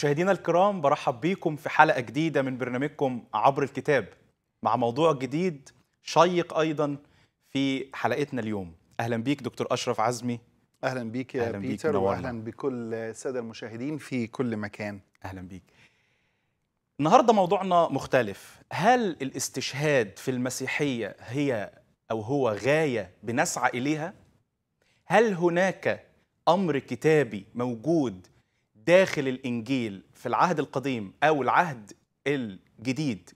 مشاهدينا الكرام برحب بيكم في حلقة جديدة من برنامجكم عبر الكتاب مع موضوع جديد شيق أيضا في حلقتنا اليوم أهلا بيك دكتور أشرف عزمي أهلا بيك يا أهلا بيتر بيك وأهلا بكل السادة المشاهدين في كل مكان أهلا بيك النهاردة موضوعنا مختلف هل الاستشهاد في المسيحية هي أو هو غاية بنسعى إليها؟ هل هناك أمر كتابي موجود داخل الانجيل في العهد القديم او العهد الجديد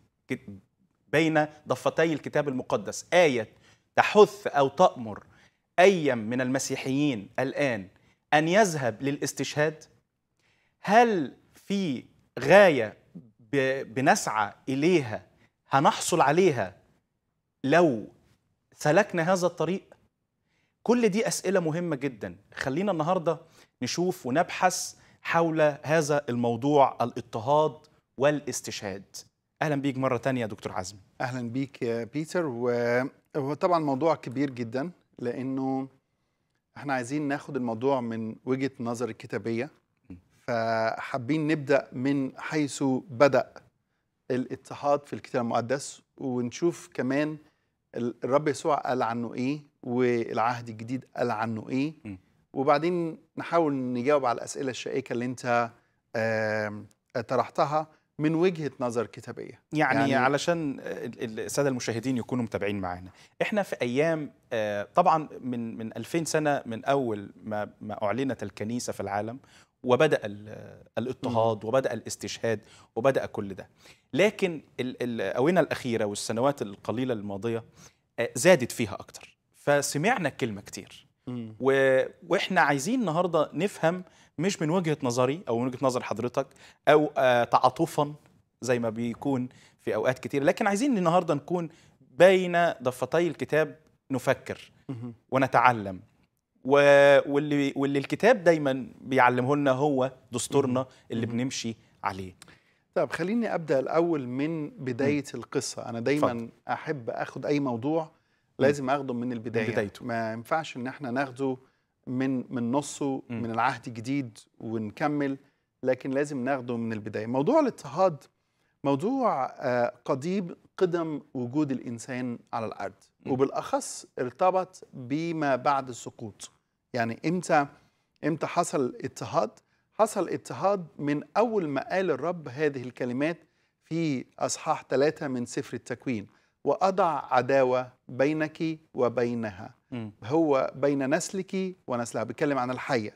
بين ضفتي الكتاب المقدس ايه تحث او تامر اي من المسيحيين الان ان يذهب للاستشهاد هل في غايه بنسعى اليها هنحصل عليها لو سلكنا هذا الطريق كل دي اسئله مهمه جدا خلينا النهارده نشوف ونبحث حول هذا الموضوع الاضطهاد والاستشهاد اهلا بيك مره ثانيه دكتور عزمي اهلا بيك يا بيتر وهو طبعا موضوع كبير جدا لانه احنا عايزين ناخد الموضوع من وجهه نظر الكتابيه فحابين نبدا من حيث بدا الاضطهاد في الكتاب المقدس ونشوف كمان الرب يسوع قال عنه ايه والعهد الجديد قال عنه ايه وبعدين نحاول نجاوب على الاسئله الشائكه اللي انت طرحتها من وجهه نظر كتابيه يعني, يعني علشان الساده المشاهدين يكونوا متابعين معانا احنا في ايام آه، طبعا من من 2000 سنه من اول ما ما اعلنت الكنيسه في العالم وبدا الاضطهاد وبدا الاستشهاد وبدا كل ده لكن الاونه الاخيره والسنوات القليله الماضيه آه، زادت فيها اكتر فسمعنا كلمه كتير و... واحنا عايزين النهارده نفهم مش من وجهه نظري او من وجهه نظر حضرتك او آه تعاطفا زي ما بيكون في اوقات كتير لكن عايزين النهارده نكون بين ضفتي الكتاب نفكر ونتعلم و... واللي واللي الكتاب دايما بيعلمه لنا هو دستورنا اللي بنمشي عليه طب خليني ابدا الاول من بدايه القصه انا دايما احب اخد اي موضوع لازم اخده من البدايه بدايته. ما ينفعش ان احنا ناخده من من نصه م. من العهد الجديد ونكمل لكن لازم ناخده من البدايه موضوع الاضطهاد موضوع آه، قضيب قدم وجود الانسان على الارض م. وبالاخص ارتبط بما بعد السقوط يعني امتى امتى حصل اضطهاد حصل اضطهاد من اول ما قال الرب هذه الكلمات في اصحاح ثلاثة من سفر التكوين واضع عداوه بينك وبينها م. هو بين نسلك ونسلها بيتكلم عن الحيه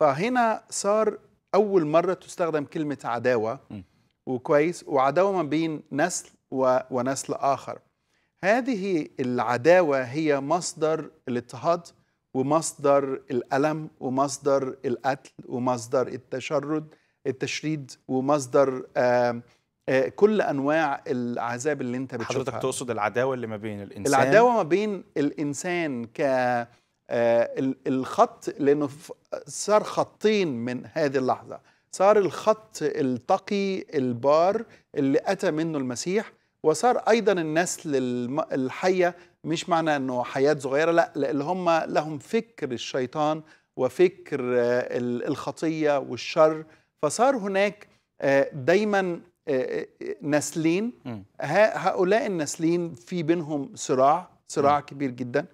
فهنا صار اول مره تستخدم كلمه عداوه م. وكويس وعداوه ما بين نسل و... ونسل اخر هذه العداوه هي مصدر الاضطهاد ومصدر الالم ومصدر القتل ومصدر التشرد التشريد ومصدر آه آه، كل انواع العذاب اللي انت بتشوفها حضرتك تقصد العداوه اللي ما بين الانسان العداوه ما بين الانسان ك آه، الخط لانه صار خطين من هذه اللحظه صار الخط التقي البار اللي اتى منه المسيح وصار ايضا النسل الحيه مش معنى انه حياه صغيره لا اللي هم لهم فكر الشيطان وفكر آه، الخطيه والشر فصار هناك دايما آه، آه، نسلين هؤلاء النسلين في بينهم صراع صراع م. كبير جدا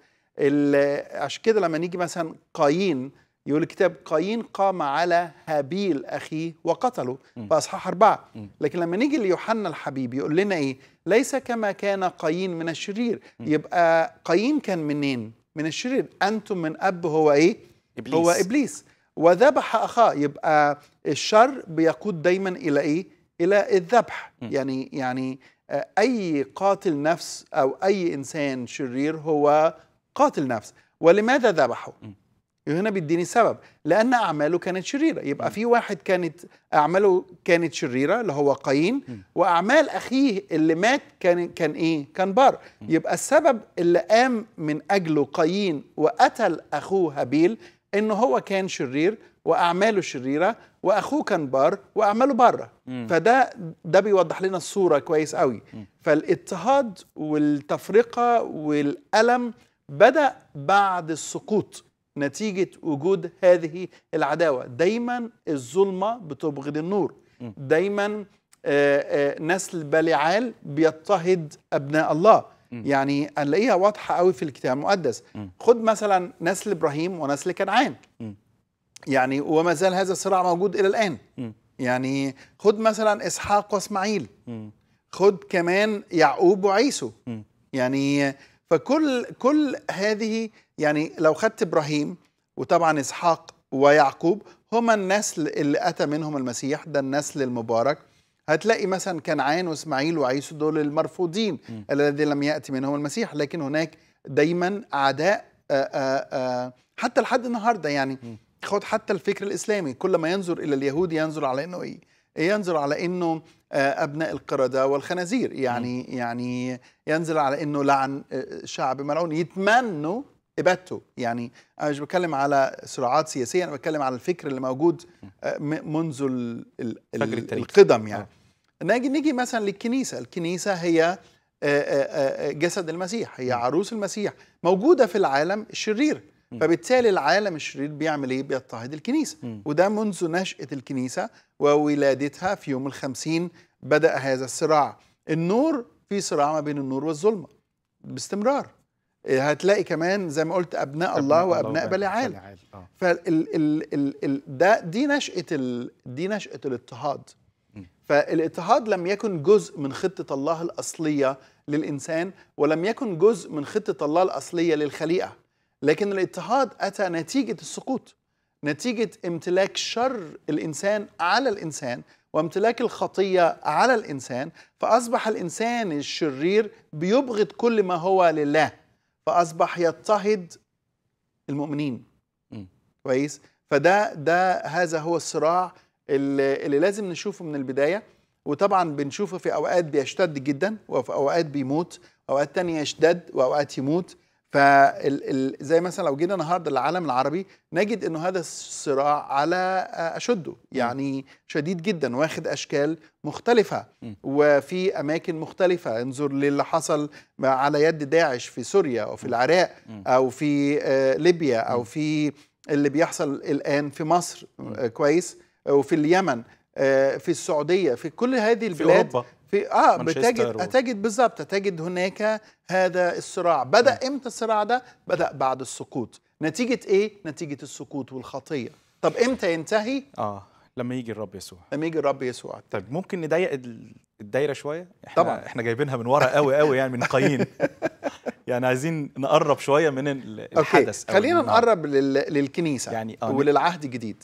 عشان كده لما نيجي مثلا قايين يقول الكتاب قايين قام على هابيل أخيه وقتله فأصحاح أربعة لكن لما نيجي ليوحنا الحبيب يقول لنا إيه ليس كما كان قايين من الشرير يبقى قايين كان منين من الشرير أنتم من أب هو إيه إبليس. هو إبليس وذبح أخاه يبقى الشر بيقود دايما إلى إيه الى الذبح يعني يعني آه، اي قاتل نفس او اي انسان شرير هو قاتل نفس ولماذا ذبحه هنا بيديني سبب لان اعماله كانت شريره يبقى في واحد كانت اعماله كانت شريره اللي هو قايين واعمال اخيه اللي مات كان كان ايه كان بار يبقى السبب اللي قام من اجله قايين وقتل اخوه هابيل انه هو كان شرير واعماله شريره واخوه كان بار واعماله بره فده ده بيوضح لنا الصوره كويس قوي فالاضطهاد والتفرقه والالم بدا بعد السقوط نتيجه وجود هذه العداوه دايما الظلمه بتبغض النور دايما آه، آه، نسل بلعال بيضطهد ابناء الله يعني هنلاقيها واضحه قوي في الكتاب المقدس خد مثلا نسل ابراهيم ونسل كنعان يعني وما زال هذا الصراع موجود الى الان م. يعني خد مثلا اسحاق واسماعيل خد كمان يعقوب وعيسو م. يعني فكل كل هذه يعني لو خدت ابراهيم وطبعا اسحاق ويعقوب هما النسل اللي اتى منهم المسيح ده النسل المبارك هتلاقي مثلا كنعان واسماعيل وعيسو دول المرفوضين الذي لم ياتي منهم المسيح لكن هناك دايما اعداء آآ آه، آآ آه، آه، حتى لحد النهارده يعني م. خد حتى الفكر الاسلامي كل ما ينظر الى اليهود ينظر على انه ايه ينظر على انه آه، ابناء القرده والخنازير يعني يعني ينظر على انه لعن آه، شعب ملعون يتمنوا ابادته يعني انا مش بتكلم على صراعات سياسيه انا بتكلم على الفكر اللي موجود آه، منذ القدم يعني نيجي نيجي مثلا للكنيسه الكنيسه هي جسد المسيح هي عروس المسيح موجوده في العالم الشرير فبالتالي العالم الشرير بيعمل ايه بيضطهد الكنيسه وده منذ نشاه الكنيسه وولادتها في يوم الخمسين بدا هذا الصراع النور في صراع ما بين النور والظلمه باستمرار آه، هتلاقي كمان زي ما قلت ابناء الله وابناء بلعال آه. ده دي نشاه دي نشاه الاضطهاد فالاضطهاد لم يكن جزء من خطه الله الاصليه للانسان ولم يكن جزء من خطه الله الاصليه للخليقه لكن الاضطهاد أتى نتيجة السقوط نتيجة امتلاك شر الإنسان على الإنسان وامتلاك الخطية على الإنسان فأصبح الإنسان الشرير بيبغض كل ما هو لله فأصبح يضطهد المؤمنين كويس فده ده هذا هو الصراع اللي, اللي لازم نشوفه من البداية وطبعا بنشوفه في أوقات بيشتد جدا وفي أوقات بيموت أوقات تانية يشتد وأوقات يموت فزي مثلا لو جينا النهارده للعالم العربي نجد انه هذا الصراع على آه، اشده يعني شديد جدا واخد اشكال مختلفه وفي اماكن مختلفه انظر للي حصل على يد داعش في سوريا او في العراق او في آه، ليبيا او في اللي بيحصل الان في مصر آه، كويس وفي اليمن في السعوديه في كل هذه البلاد في أوروبا. في اه بتجد تجد بالظبط تجد هناك هذا الصراع بدا امتى الصراع ده بدا بعد السقوط نتيجه ايه نتيجه السقوط والخطيه طب امتى ينتهي اه لما يجي الرب يسوع لما يجي الرب يسوع طب ممكن نضيق الدايره شويه احنا طبعا احنا جايبينها من ورا قوي قوي يعني من قايين يعني عايزين نقرب شويه من الحدث أوكي. خلينا نقرب للكنيسه يعني آه وللعهد الجديد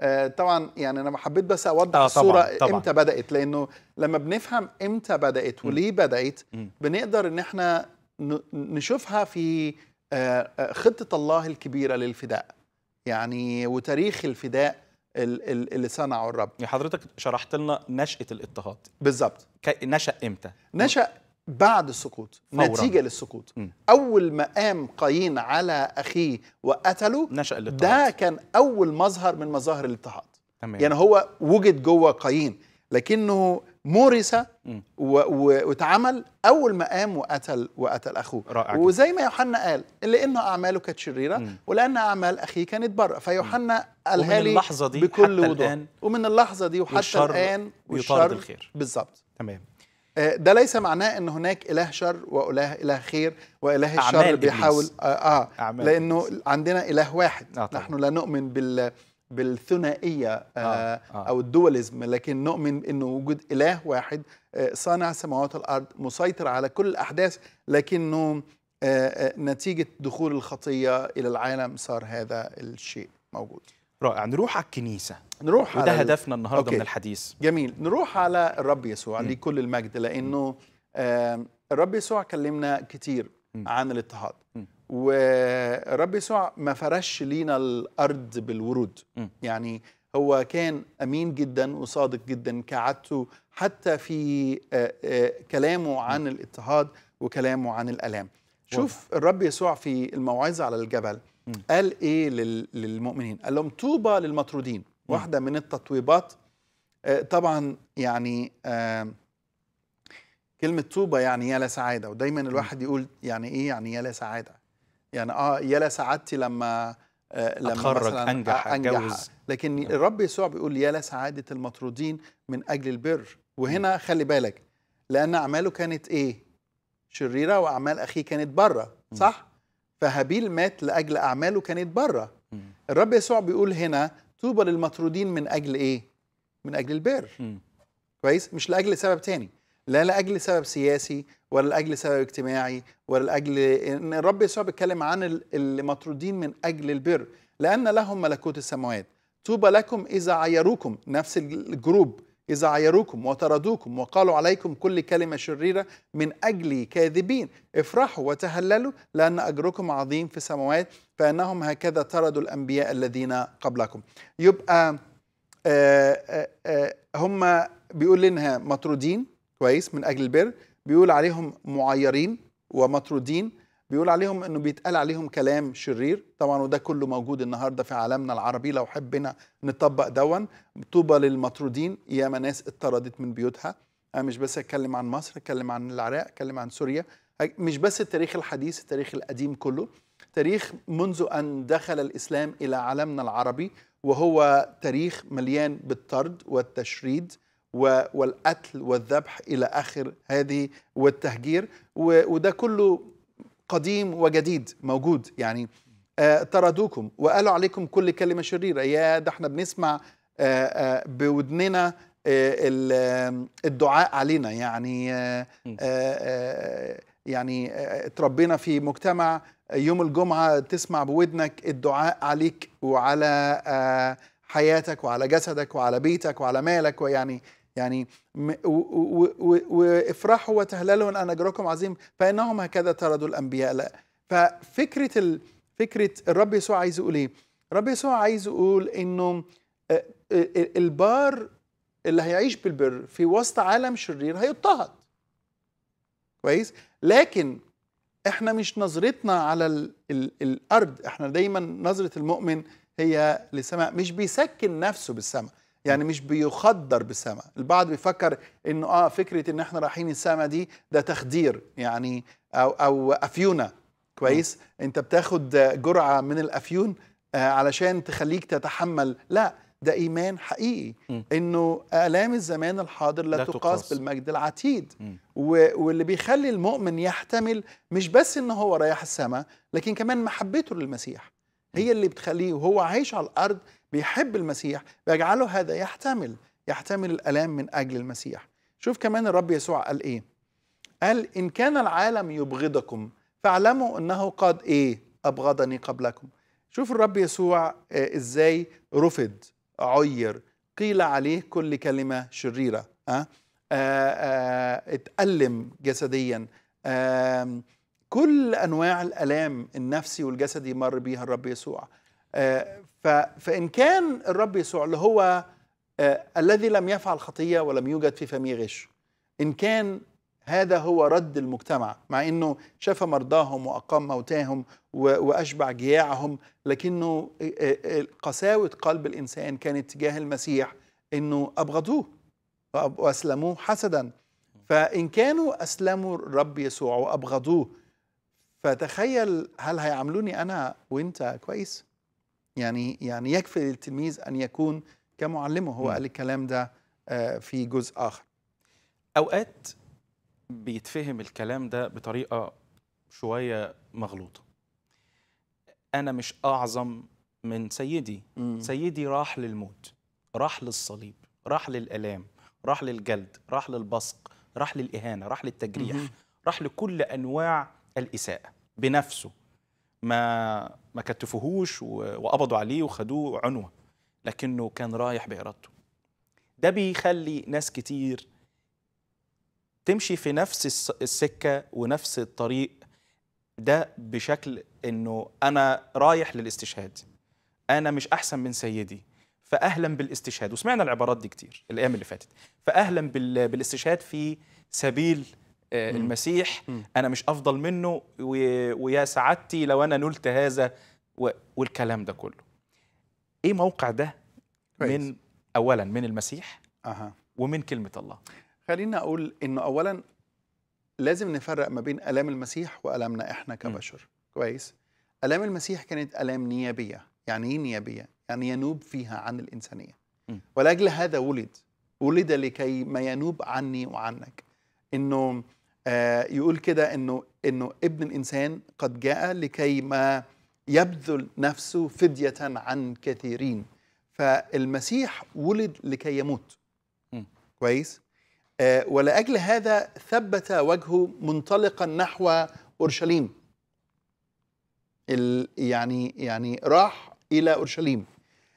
آه، طبعا يعني انا حبيت بس اوضح آه الصوره طبعًا طبعًا. امتى بدات لانه لما بنفهم امتى بدات وليه بدات بنقدر ان احنا نشوفها في آه، آه، خطه الله الكبيره للفداء يعني وتاريخ الفداء اللي صنعه الرب يعني حضرتك شرحت لنا نشأة الاضطهاد بالظبط نشأ امتى؟ نشأ بعد السقوط فورا. نتيجة للسقوط م. أول ما قام قايين على أخيه وقتله نشأ الاضطهاد ده كان أول مظهر من مظاهر الاضطهاد يعني هو وجد جوه قايين لكنه مورس واتعمل اول ما قام وقتل وقتل اخوه رائع وزي ما يوحنا قال لأن اعماله كانت شريره م. ولان اعمال اخيه كانت بره فيوحنا قالها لي بكل وضوح ومن اللحظه دي وحتى الان والشر الخير بالظبط تمام آه، ده ليس معناه ان هناك اله شر واله اله خير واله الشر بيحاول آه, اه أعمال لانه إبليس. عندنا اله واحد آه نحن لا نؤمن بال بالثنائيه آه آه آه. او الدوليزم لكن نؤمن انه وجود اله واحد آه، صانع السماوات والارض مسيطر على كل الاحداث لكنه آه، نتيجه دخول الخطيه الى العالم صار هذا الشيء موجود رائع نروح على الكنيسه نروح وده على هدفنا النهارده أوكي. من الحديث جميل نروح على الرب يسوع ليه كل المجد لانه آه الرب يسوع كلمنا كتير م. عن الاضطهاد والرب يسوع ما فرش لينا الارض بالورود م. يعني هو كان امين جدا وصادق جدا كعادته حتى في كلامه عن الاضطهاد وكلامه عن الالام شوف الرب يسوع في الموعظه على الجبل قال ايه للمؤمنين قال لهم طوبى للمطرودين واحده من التطويبات آه، طبعا يعني آه، كلمه طوبى يعني يا لسعاده ودايما الواحد يقول يعني ايه يعني يا لسعاده يعني اه يا لسعادتي لما آه، لما أتخرج مثلا أنجح, اتجوز لكن الرب يسوع بيقول يا لسعادة المطرودين من أجل البر وهنا خلي بالك لأن أعماله كانت إيه شريرة وأعمال أخيه كانت بره صح فهابيل مات لاجل اعماله كانت بره الرب يسوع بيقول هنا طوبى للمطرودين من اجل ايه من اجل البر كويس مش لاجل سبب تاني لا لاجل سبب سياسي ولا لاجل سبب اجتماعي ولا لاجل ان الرب يسوع بيتكلم عن المطرودين من اجل البر لان لهم ملكوت السماوات طوبى لكم اذا عيروكم نفس الجروب إذا عيروكم وطردوكم وقالوا عليكم كل كلمة شريرة من أجلي كاذبين افرحوا وتهللوا لأن أجركم عظيم في السماوات فإنهم هكذا طردوا الأنبياء الذين قبلكم يبقى آآ آه، آآ آه، آه، هم بيقول لنا مطرودين كويس من أجل البر بيقول عليهم معيرين ومطرودين بيقول عليهم انه بيتقال عليهم كلام شرير طبعا وده كله موجود النهارده في عالمنا العربي لو حبينا نطبق دون طوبى للمطرودين ياما ناس اتطردت من بيوتها انا مش بس اتكلم عن مصر اتكلم عن العراق اتكلم عن سوريا مش بس التاريخ الحديث التاريخ القديم كله تاريخ منذ ان دخل الاسلام الى عالمنا العربي وهو تاريخ مليان بالطرد والتشريد والقتل والذبح الى اخر هذه والتهجير وده كله قديم وجديد موجود يعني آه، طردوكم وقالوا عليكم كل كلمه شريره يا ده احنا بنسمع آه، آه، بودننا الدعاء علينا يعني يعني اتربينا في مجتمع يوم الجمعه تسمع بودنك الدعاء عليك وعلى حياتك وعلى جسدك وعلى بيتك وعلى مالك ويعني يعني وافرحوا وتهللوا ان اجركم عظيم فانهم هكذا طردوا الانبياء لا ففكره ال... فكره الرب يسوع عايز يقول ايه؟ الرب يسوع عايز يقول انه آه، آه، البار اللي هيعيش بالبر في وسط عالم شرير هيضطهد كويس لكن احنا مش نظرتنا على الـ الـ الارض احنا دايما نظره المؤمن هي للسماء مش بيسكن نفسه بالسماء يعني مش بيخدر بالسماء البعض بيفكر انه اه فكره ان احنا رايحين السماء دي ده تخدير يعني او او افيونه كويس م. انت بتاخد جرعه من الافيون آه علشان تخليك تتحمل لا ده ايمان حقيقي م. انه الام الزمان الحاضر لا, لا تقاس بالمجد العتيد م. واللي بيخلي المؤمن يحتمل مش بس ان هو رايح السماء لكن كمان محبته للمسيح هي اللي بتخليه وهو عايش على الارض بيحب المسيح بيجعله هذا يحتمل يحتمل الالام من اجل المسيح شوف كمان الرب يسوع قال ايه قال ان كان العالم يبغضكم فاعلموا انه قد ايه ابغضني قبلكم شوف الرب يسوع آه، ازاي رفض عير قيل عليه كل كلمه شريره أه؟, آه،, آه، اتألم جسديا كل أنواع الألام النفسي والجسدي مر بيها الرب يسوع فإن كان الرب يسوع اللي هو آه الذي لم يفعل خطية ولم يوجد في فمه غش إن كان هذا هو رد المجتمع مع أنه شفى مرضاهم وأقام موتاهم وأشبع جياعهم لكنه آه، آه، قساوة قلب الإنسان كانت تجاه المسيح أنه أبغضوه وأسلموه حسدا فإن كانوا أسلموا الرب يسوع وأبغضوه فتخيل هل هيعاملوني أنا وأنت كويس؟ يعني يعني يكفي للتلميذ ان يكون كمعلمه هو قال الكلام ده آه، في جزء اخر اوقات بيتفهم الكلام ده بطريقه شويه مغلوطه انا مش اعظم من سيدي مم. سيدي راح للموت راح للصليب راح للالام راح للجلد راح للبصق راح للاهانه راح للتجريح مم. راح لكل انواع الاساءه بنفسه ما ما كتفوهوش وقبضوا عليه وخدوه عنوه لكنه كان رايح بإرادته ده بيخلي ناس كتير تمشي في نفس السكة ونفس الطريق ده بشكل انه انا رايح للاستشهاد انا مش احسن من سيدي فاهلا بالاستشهاد وسمعنا العبارات دي كتير الايام اللي فاتت فاهلا بالاستشهاد في سبيل آه، المسيح انا مش افضل منه ويا سعادتي لو انا نلت هذا والكلام ده كله ايه موقع ده من اولا من المسيح أه. ومن كلمه الله خلينا اقول انه اولا لازم نفرق ما بين الام المسيح والامنا احنا كبشر م. كويس الام المسيح كانت الام نيابيه يعني ايه نيابيه يعني ينوب فيها عن الانسانيه ولاجل هذا ولد ولد لكي ما ينوب عني وعنك انه آه، يقول كده انه انه ابن الانسان قد جاء لكي ما يبذل نفسه فديه عن كثيرين فالمسيح ولد لكي يموت كويس آه ولاجل هذا ثبت وجهه منطلقا نحو اورشليم يعني يعني راح الى اورشليم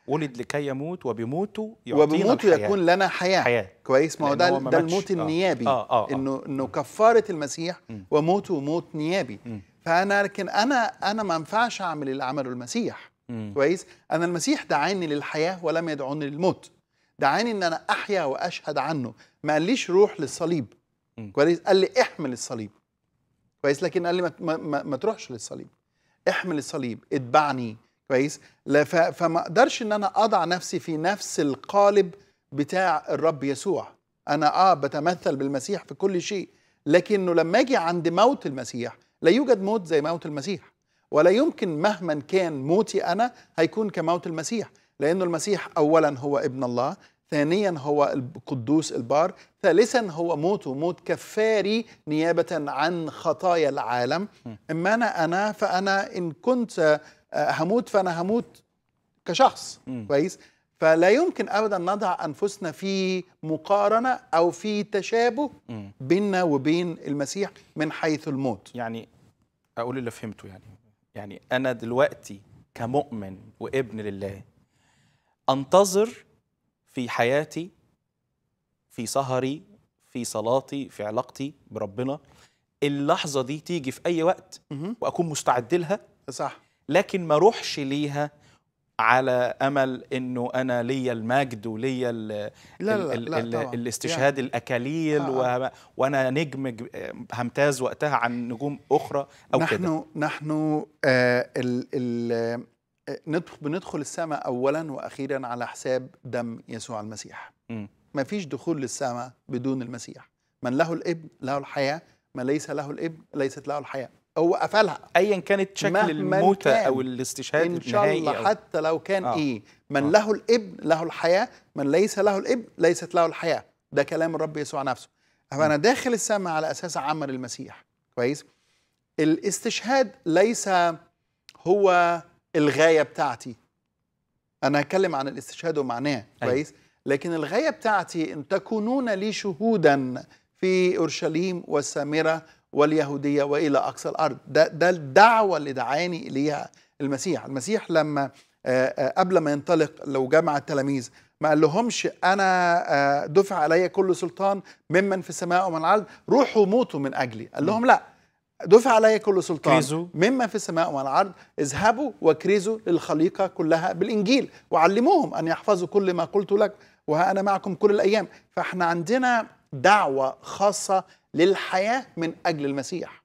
ولد لكي يموت وبموته يعطينا وبموته الحياة. يكون لنا حياة, حياة. كويس ما هو ده, ده الموت آه. النيابي آه. آه. آه. انه انه كفارة المسيح م. وموته موت نيابي م. فانا لكن انا انا ما ينفعش اعمل اللي عمله المسيح م. كويس انا المسيح دعاني للحياة ولم يدعوني للموت دعاني ان انا احيا واشهد عنه ما قاليش روح للصليب م. كويس قال لي احمل الصليب كويس لكن قال لي ما, ما, ما, ما تروحش للصليب احمل الصليب اتبعني كويس فما اقدرش ان انا اضع نفسي في نفس القالب بتاع الرب يسوع انا اه بتمثل بالمسيح في كل شيء لكنه لما اجي عند موت المسيح لا يوجد موت زي موت المسيح ولا يمكن مهما كان موتي انا هيكون كموت المسيح لانه المسيح اولا هو ابن الله ثانيا هو القدوس البار ثالثا هو موته موت كفاري نيابه عن خطايا العالم اما انا انا فانا ان كنت هموت فانا هموت كشخص م. كويس فلا يمكن ابدا نضع انفسنا في مقارنه او في تشابه بيننا وبين المسيح من حيث الموت يعني اقول اللي فهمته يعني يعني انا دلوقتي كمؤمن وابن لله انتظر في حياتي في سهري في صلاتي في علاقتي بربنا اللحظه دي تيجي في اي وقت واكون مستعد لها صح لكن ما روحش ليها على امل انه انا ليا المجد وليا لا لا لا لا لا الاستشهاد يعني. الاكاليل آه. آه. وانا نجم همتاز وقتها عن نجوم اخرى او كده نحن كدا. نحن آه ال آه، ندخل بندخل السماء اولا واخيرا على حساب دم يسوع المسيح ما فيش دخول للسماء بدون المسيح من له الابن له الحياه ما ليس له الابن ليست له الحياه هو قفلها ايا كانت شكل الموتى او الاستشهاد ان شاء الله حتى لو كان آه. ايه من آه. له الابن له الحياه من ليس له الابن ليست له الحياه ده كلام الرب يسوع نفسه فانا آه. داخل السماء على اساس عمل المسيح كويس الاستشهاد ليس هو الغايه بتاعتي انا هتكلم عن الاستشهاد ومعناه أيوه. كويس لكن الغايه بتاعتي ان تكونون لي شهودا في اورشليم والسامره واليهودية وإلى أقصى الأرض ده, ده الدعوة اللي دعاني إليها المسيح المسيح لما آه، آه، قبل ما ينطلق لو جمع التلاميذ ما قال لهمش انا آه، دفع علي كل سلطان ممن في السماء ومن الارض روحوا موتوا من اجلي قال لهم لا دفع علي كل سلطان مما في السماء ومن الارض اذهبوا وكرزوا للخليقه كلها بالانجيل وعلموهم ان يحفظوا كل ما قلت لك وها انا معكم كل الايام فاحنا عندنا دعوه خاصه للحياة من أجل المسيح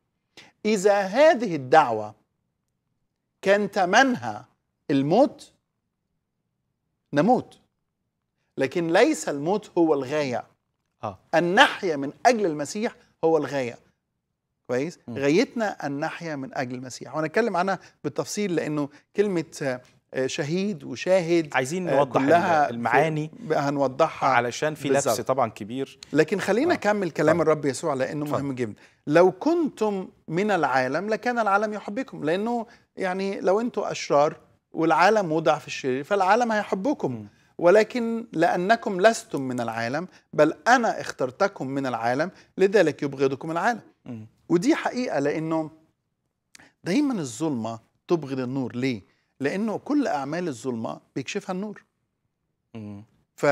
إذا هذه الدعوة كان ثمنها الموت نموت لكن ليس الموت هو الغاية آه. أن نحيا من أجل المسيح هو الغاية كويس غايتنا أن نحيا من أجل المسيح وأنا أتكلم عنها بالتفصيل لأنه كلمة آه، شهيد وشاهد عايزين آه، نوضح كلها المعاني هنوضحها علشان في لبس طبعا كبير لكن خلينا آه. اكمل كلام الرب يسوع لانه فهم. مهم جدا لو كنتم من العالم لكان العالم يحبكم لانه يعني لو انتم اشرار والعالم وضع في الشرير فالعالم هيحبكم م. ولكن لانكم لستم من العالم بل انا اخترتكم من العالم لذلك يبغضكم العالم م. ودي حقيقه لانه دايما الظلمه تبغض النور ليه لانه كل اعمال الظلمه بيكشفها النور ف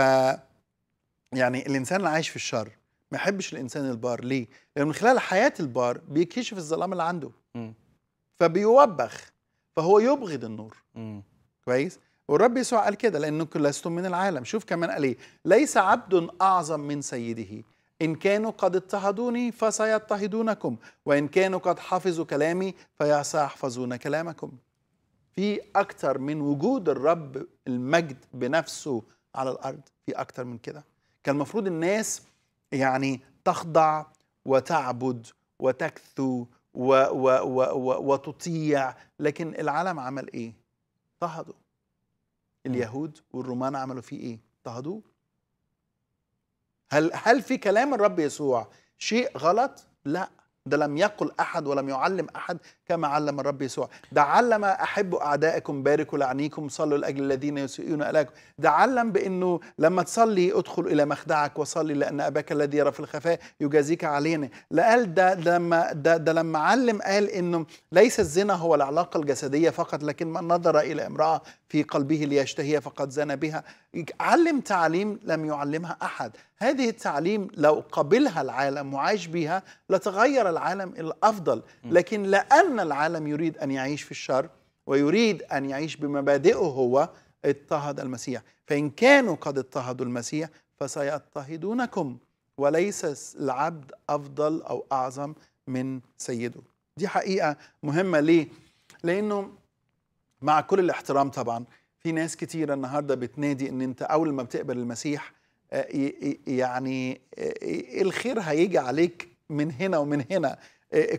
يعني الانسان اللي عايش في الشر ما يحبش الانسان البار ليه لانه من خلال حياه البار بيكشف الظلام اللي عنده مم. فبيوبخ فهو يبغض النور مم. كويس والرب يسوع قال كده لانكم لستم من العالم شوف كمان قال ايه ليس عبد اعظم من سيده إن كانوا قد اضطهدوني فسيضطهدونكم وإن كانوا قد حفظوا كلامي فسيحفظون كلامكم في أكتر من وجود الرب المجد بنفسه على الأرض في أكتر من كده كان المفروض الناس يعني تخضع وتعبد وتكثو و و و و وتطيع لكن العالم عمل ايه اضطهدوا اليهود والرومان عملوا فيه ايه اضطهدوه هل هل في كلام الرب يسوع شيء غلط لا ده لم يقل احد ولم يعلم احد كما علم الرب يسوع ده علم أحبوا أعدائكم باركوا لعنيكم صلوا لأجل الذين يسيئون إليكم ده علم بأنه لما تصلي ادخل إلى مخدعك وصلي لأن أباك الذي يرى في الخفاء يجازيك علينا لا قال ده لما ده, ده لما علم قال أنه ليس الزنا هو العلاقة الجسدية فقط لكن من نظر إلى امرأة في قلبه ليشتهي فقد زنى بها علم تعليم لم يعلمها أحد هذه التعليم لو قبلها العالم وعاش بها لتغير العالم الأفضل لكن لأن لأن العالم يريد أن يعيش في الشر ويريد أن يعيش بمبادئه هو اضطهد المسيح فإن كانوا قد اضطهدوا المسيح فسيضطهدونكم وليس العبد أفضل أو أعظم من سيده دي حقيقة مهمة ليه؟ لأنه مع كل الاحترام طبعا في ناس كتير النهاردة بتنادي أن أنت أول ما بتقبل المسيح آه، يعني آه، آه، الخير هيجي عليك من هنا ومن هنا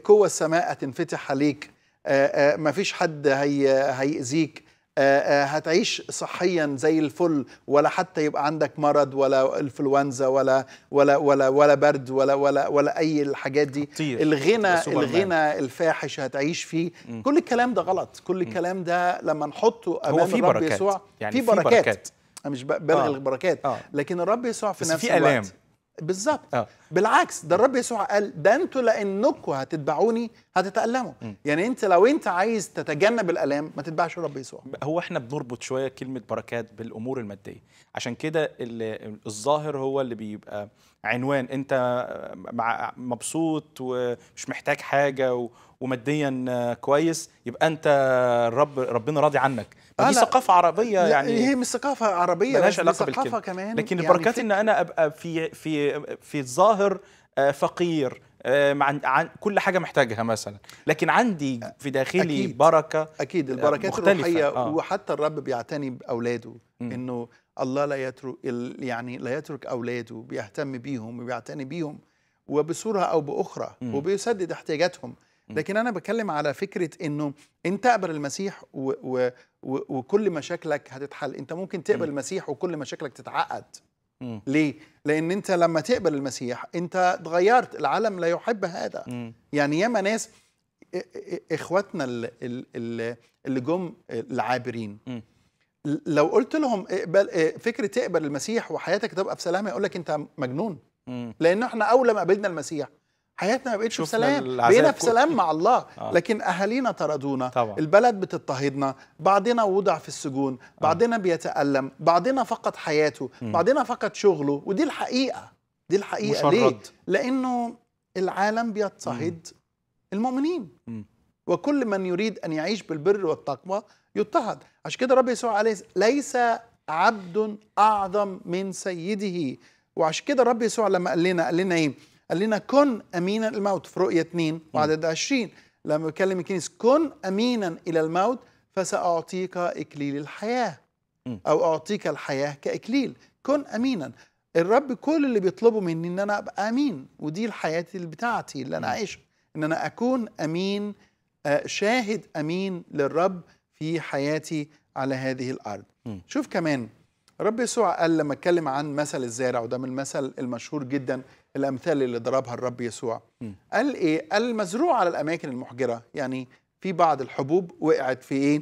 قوة السماء هتنفتح عليك آه، آه، مفيش حد هي هيأذيك آه، هتعيش صحيا زي الفل ولا حتى يبقى عندك مرض ولا انفلونزا ولا ولا ولا ولا برد ولا ولا ولا اي الحاجات دي الغنى الغنى الفاحش هتعيش فيه م. كل الكلام ده غلط كل الكلام ده لما نحطه امام هو في الرب بركات. يسوع يعني في بركات, بركات. انا مش بلغي آه. البركات آه. لكن الرب يسوع في نفس في الوقت بالظبط آه. بالعكس ده الرب يسوع قال ده انتوا لانكم هتتبعوني هتتالموا م. يعني انت لو انت عايز تتجنب الالام ما تتبعش الرب يسوع هو احنا بنربط شويه كلمه بركات بالامور الماديه عشان كده الظاهر هو اللي بيبقى عنوان انت مبسوط ومش محتاج حاجه و وماديا كويس يبقى انت الرب ربنا راضي عنك دي ثقافه عربيه يعني هي مش ثقافه عربيه ملهاش علاقه بالكلمه كمان لكن يعني البركات ان انا ابقى في في في الظاهر ظاهر آه، فقير آه، كل حاجه محتاجها مثلا لكن عندي في داخلي أكيد بركه آه، اكيد البركات مختلفة. الروحيه آه. وحتى الرب بيعتني باولاده م. انه الله لا يترك يعني لا يترك اولاده بيهتم بيهم وبيعتني بيهم وبصوره او باخرى م. وبيسدد احتياجاتهم لكن انا بتكلم على فكره انه انت اقبل المسيح و و و وكل مشاكلك هتتحل انت ممكن تقبل م. المسيح وكل مشاكلك تتعقد ليه؟ لان انت لما تقبل المسيح انت اتغيرت العالم لا يحب هذا م. يعني ياما ناس اخواتنا اللي جم العابرين م. لو قلت لهم اقبل فكره تقبل المسيح وحياتك تبقى في سلامة يقول لك انت مجنون لان احنا اول ما قبلنا المسيح حياتنا ما بقتش في سلام بقينا في سلام مع الله آه. لكن اهالينا طردونا طبعا. البلد بتضطهدنا بعضنا وضع في السجون آه. بعضنا آه. بيتالم بعضنا فقد حياته م. بعضنا فقد شغله ودي الحقيقه دي الحقيقه مشرد. ليه لانه العالم بيضطهد المؤمنين م. وكل من يريد ان يعيش بالبر والتقوى يضطهد عشان كده رب يسوع عليه ليس عبد اعظم من سيده وعشان كده رب يسوع لما قال لنا قال لنا ايه قال لنا كن أمينا الموت في رؤية 2 وعدد 20 لما بيكلم الكنيس كن أمينا إلى الموت فسأعطيك إكليل الحياة أو أعطيك الحياة كإكليل كن أمينا الرب كل اللي بيطلبه مني ان انا ابقى امين ودي الحياه اللي بتاعتي اللي انا عايشها ان انا اكون امين آه، شاهد امين للرب في حياتي على هذه الارض م. شوف كمان رب يسوع قال لما اتكلم عن مثل الزارع وده من المثل المشهور جدا الامثال اللي ضربها الرب يسوع م. قال ايه قال المزروع على الاماكن المحجره يعني في بعض الحبوب وقعت في ايه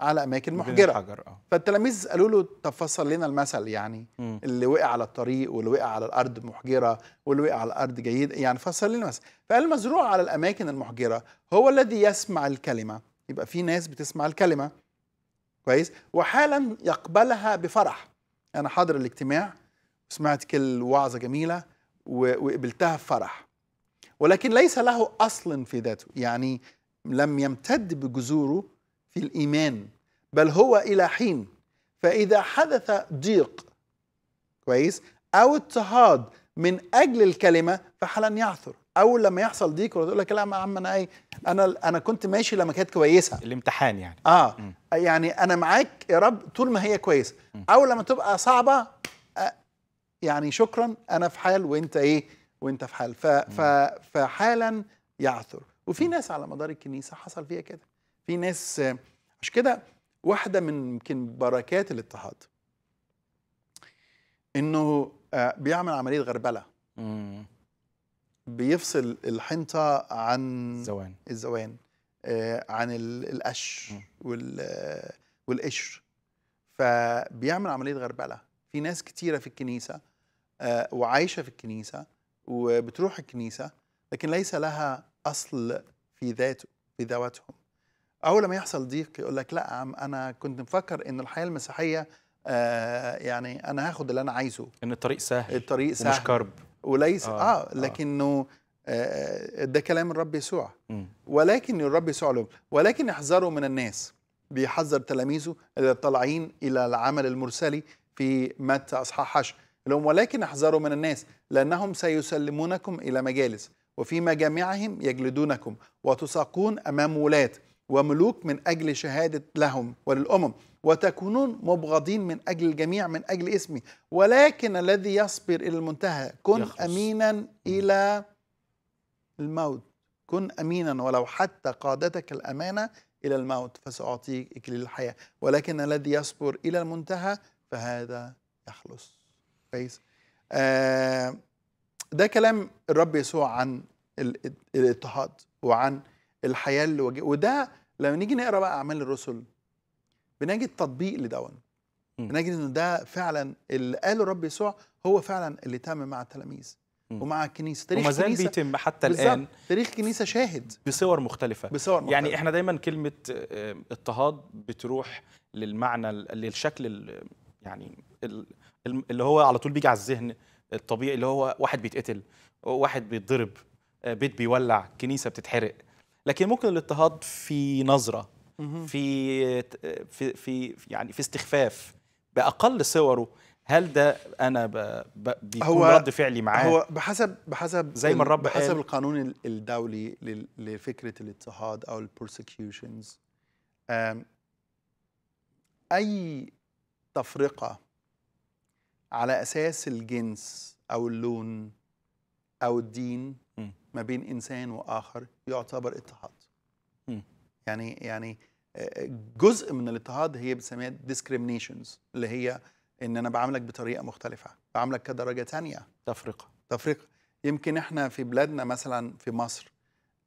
على اماكن محجره الحجر. آه. فالتلاميذ قالوا له طب فسر لنا المثل يعني م. اللي وقع على الطريق واللي وقع على الارض محجره واللي وقع على الارض جيد يعني فسر لنا المثل فقال المزروع على الاماكن المحجره هو الذي يسمع الكلمه يبقى في ناس بتسمع الكلمه كويس وحالا يقبلها بفرح انا حاضر الاجتماع سمعت كل وعظه جميله وقبلتها بفرح ولكن ليس له أصل في ذاته يعني لم يمتد بجذوره في الإيمان بل هو إلى حين فإذا حدث ضيق كويس أو اضطهاد من أجل الكلمة فحالا يعثر أول لما يحصل ضيق وتقول لك لا يا عم أنا إيه أنا أنا كنت ماشي لما كانت كويسة الامتحان يعني آه م. يعني أنا معاك يا رب طول ما هي كويسة أول لما تبقى صعبة يعني شكرا انا في حال وانت ايه وانت في حال فحالا يعثر وفي ناس على مدار الكنيسه حصل فيها كده في ناس مش كده واحده من يمكن بركات الاضطهاد انه آه، بيعمل عمليه غربله بيفصل الحنطه عن الزوان الزوان آه، عن القش والقشر فبيعمل عمليه غربله في ناس كتيره في الكنيسه آه، وعايشه في الكنيسه وبتروح الكنيسه لكن ليس لها اصل في ذاته في ذواتهم اول لما يحصل ضيق يقول لك لا عم انا كنت مفكر ان الحياه المسيحيه آه يعني انا هاخد اللي انا عايزه ان الطريق سهل الطريق سهل ومش كرب وليس آه،, اه, آه لكنه آه ده كلام الرب يسوع م. ولكن الرب يسوع لهم ولكن احذروا من الناس بيحذر تلاميذه اللي طالعين الى العمل المرسلي في متى اصحاح 10 لهم ولكن احذروا من الناس لأنهم سيسلمونكم إلى مجالس وفي مجامعهم يجلدونكم وتساقون أمام ولاة وملوك من أجل شهادة لهم وللأمم وتكونون مبغضين من أجل الجميع من أجل اسمي ولكن الذي يصبر إلى المنتهى كن يخلص. أمينا إلى الموت كن أمينا ولو حتى قادتك الأمانة إلى الموت فسأعطيك إكليل الحياة ولكن الذي يصبر إلى المنتهى فهذا يخلص كويس آه، ده كلام الرب يسوع عن الاضطهاد وعن الحياه اللي وجه وده لما نيجي نقرا بقى اعمال الرسل بنجد تطبيق لدون بنجد انه ده فعلا اللي قاله الرب يسوع هو فعلا اللي تم مع التلاميذ ومع الكنيسه تاريخ وما زال بيتم حتى الان تاريخ كنيسه شاهد بصور مختلفه بصور مختلفة. يعني احنا دايما كلمه اضطهاد آه، بتروح للمعنى للشكل يعني اللي هو على طول بيجي على الذهن الطبيعي اللي هو واحد بيتقتل واحد بيتضرب آه، بيت بيولع كنيسه بتتحرق لكن ممكن الاضطهاد في نظره في في في يعني في استخفاف باقل صوره هل ده انا ب... ب... بيكون هو رد فعلي معاه هو بحسب بحسب زي ما الرب بحسب قال. القانون الدولي لفكره الاضطهاد او البروسكيوشنز اي تفرقه على اساس الجنس او اللون او الدين ما بين انسان واخر يعتبر اضطهاد يعني يعني آه، جزء من الاضطهاد هي بنسميها discriminations اللي هي ان انا بعاملك بطريقه مختلفه بعاملك كدرجه تانية تفرقه تفرقه يمكن احنا في بلادنا مثلا في مصر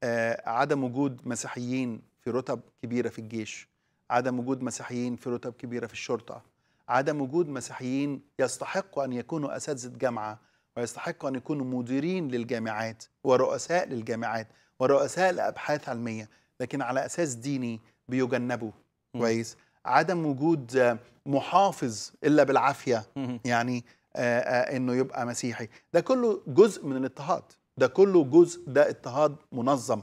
آه عدم وجود مسيحيين في رتب كبيره في الجيش عدم وجود مسيحيين في رتب كبيره في الشرطه عدم وجود مسيحيين يستحقوا أن يكونوا أساتذة جامعة ويستحقوا أن يكونوا مديرين للجامعات ورؤساء للجامعات ورؤساء لأبحاث علمية لكن على أساس ديني بيجنبوا كويس عدم وجود محافظ إلا بالعافية يعني آآ آه، آآ آه، انه يبقى مسيحي ده كله جزء من الاضطهاد ده كله جزء ده اضطهاد منظم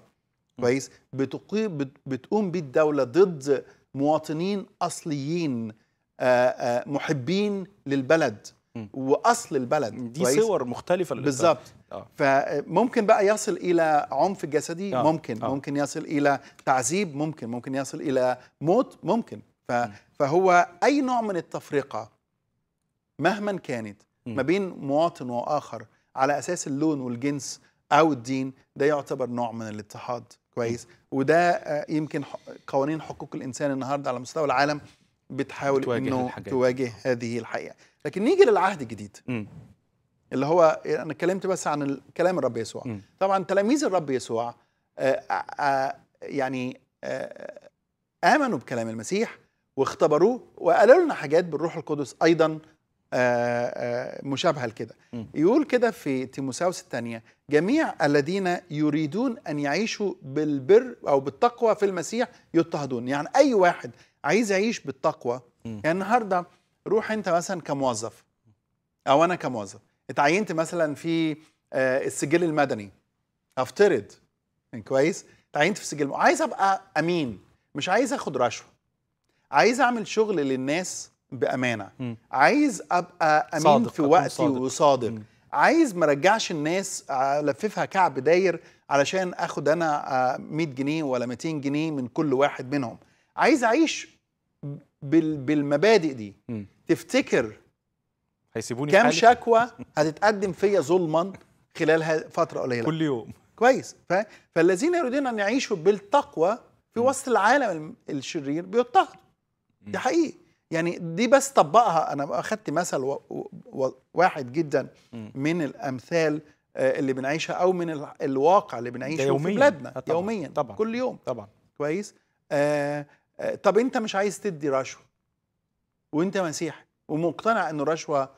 كويس بتقوم بيه الدوله ضد مواطنين اصليين آه، آه، محبين للبلد واصل البلد دي كويس؟ صور مختلفه بالظبط آه. فممكن بقى يصل الى عنف جسدي آه. ممكن آه. ممكن يصل الى تعذيب ممكن ممكن يصل الى موت ممكن ف... فهو اي نوع من التفرقه مهما كانت م. ما بين مواطن واخر على اساس اللون والجنس او الدين ده يعتبر نوع من الاضطهاد كويس م. وده آه، يمكن قوانين حقوق الانسان النهارده على مستوى العالم بتحاول بتواجه انه الحاجات. تواجه هذه الحقيقه لكن نيجي للعهد الجديد م. اللي هو انا اتكلمت بس عن كلام الرب يسوع م. طبعا تلاميذ الرب يسوع آآ آه، آآ آه، آه، يعني آآ امنوا بكلام المسيح واختبروه وقالوا لنا حاجات بالروح القدس ايضا مشابهه لكده يقول كده في تيموساوس الثانيه جميع الذين يريدون ان يعيشوا بالبر او بالتقوى في المسيح يضطهدون يعني اي واحد عايز اعيش بالتقوى يعني النهارده روح انت مثلا كموظف او انا كموظف اتعينت مثلا في آه، السجل المدني افترض يعني كويس اتعينت في السجل عايز ابقى امين مش عايز اخد رشوه عايز اعمل شغل للناس بامانه م. عايز ابقى امين صادق. في وقتي صادق. وصادق م. عايز ما ارجعش الناس لففها كعب داير علشان اخد انا 100 آه، جنيه ولا 200 جنيه من كل واحد منهم عايز اعيش بال بالمبادئ دي م. تفتكر هيسيبوني كام شكوى هتتقدم فيا ظلما خلال فتره قليله كل يوم كويس ف... فالذين يريدون ان يعيشوا بالتقوى في وسط العالم الشرير بيضطهدوا دي حقيقي يعني دي بس طبقها انا اخذت مثل و... و... واحد جدا من الامثال آه، اللي بنعيشها او من الواقع اللي بنعيشه في بلادنا آه، طبعًا. يوميا طبعا كل يوم طبعا كويس آه آه، طب انت مش عايز تدي رشوه وانت مسيحي ومقتنع ان الرشوه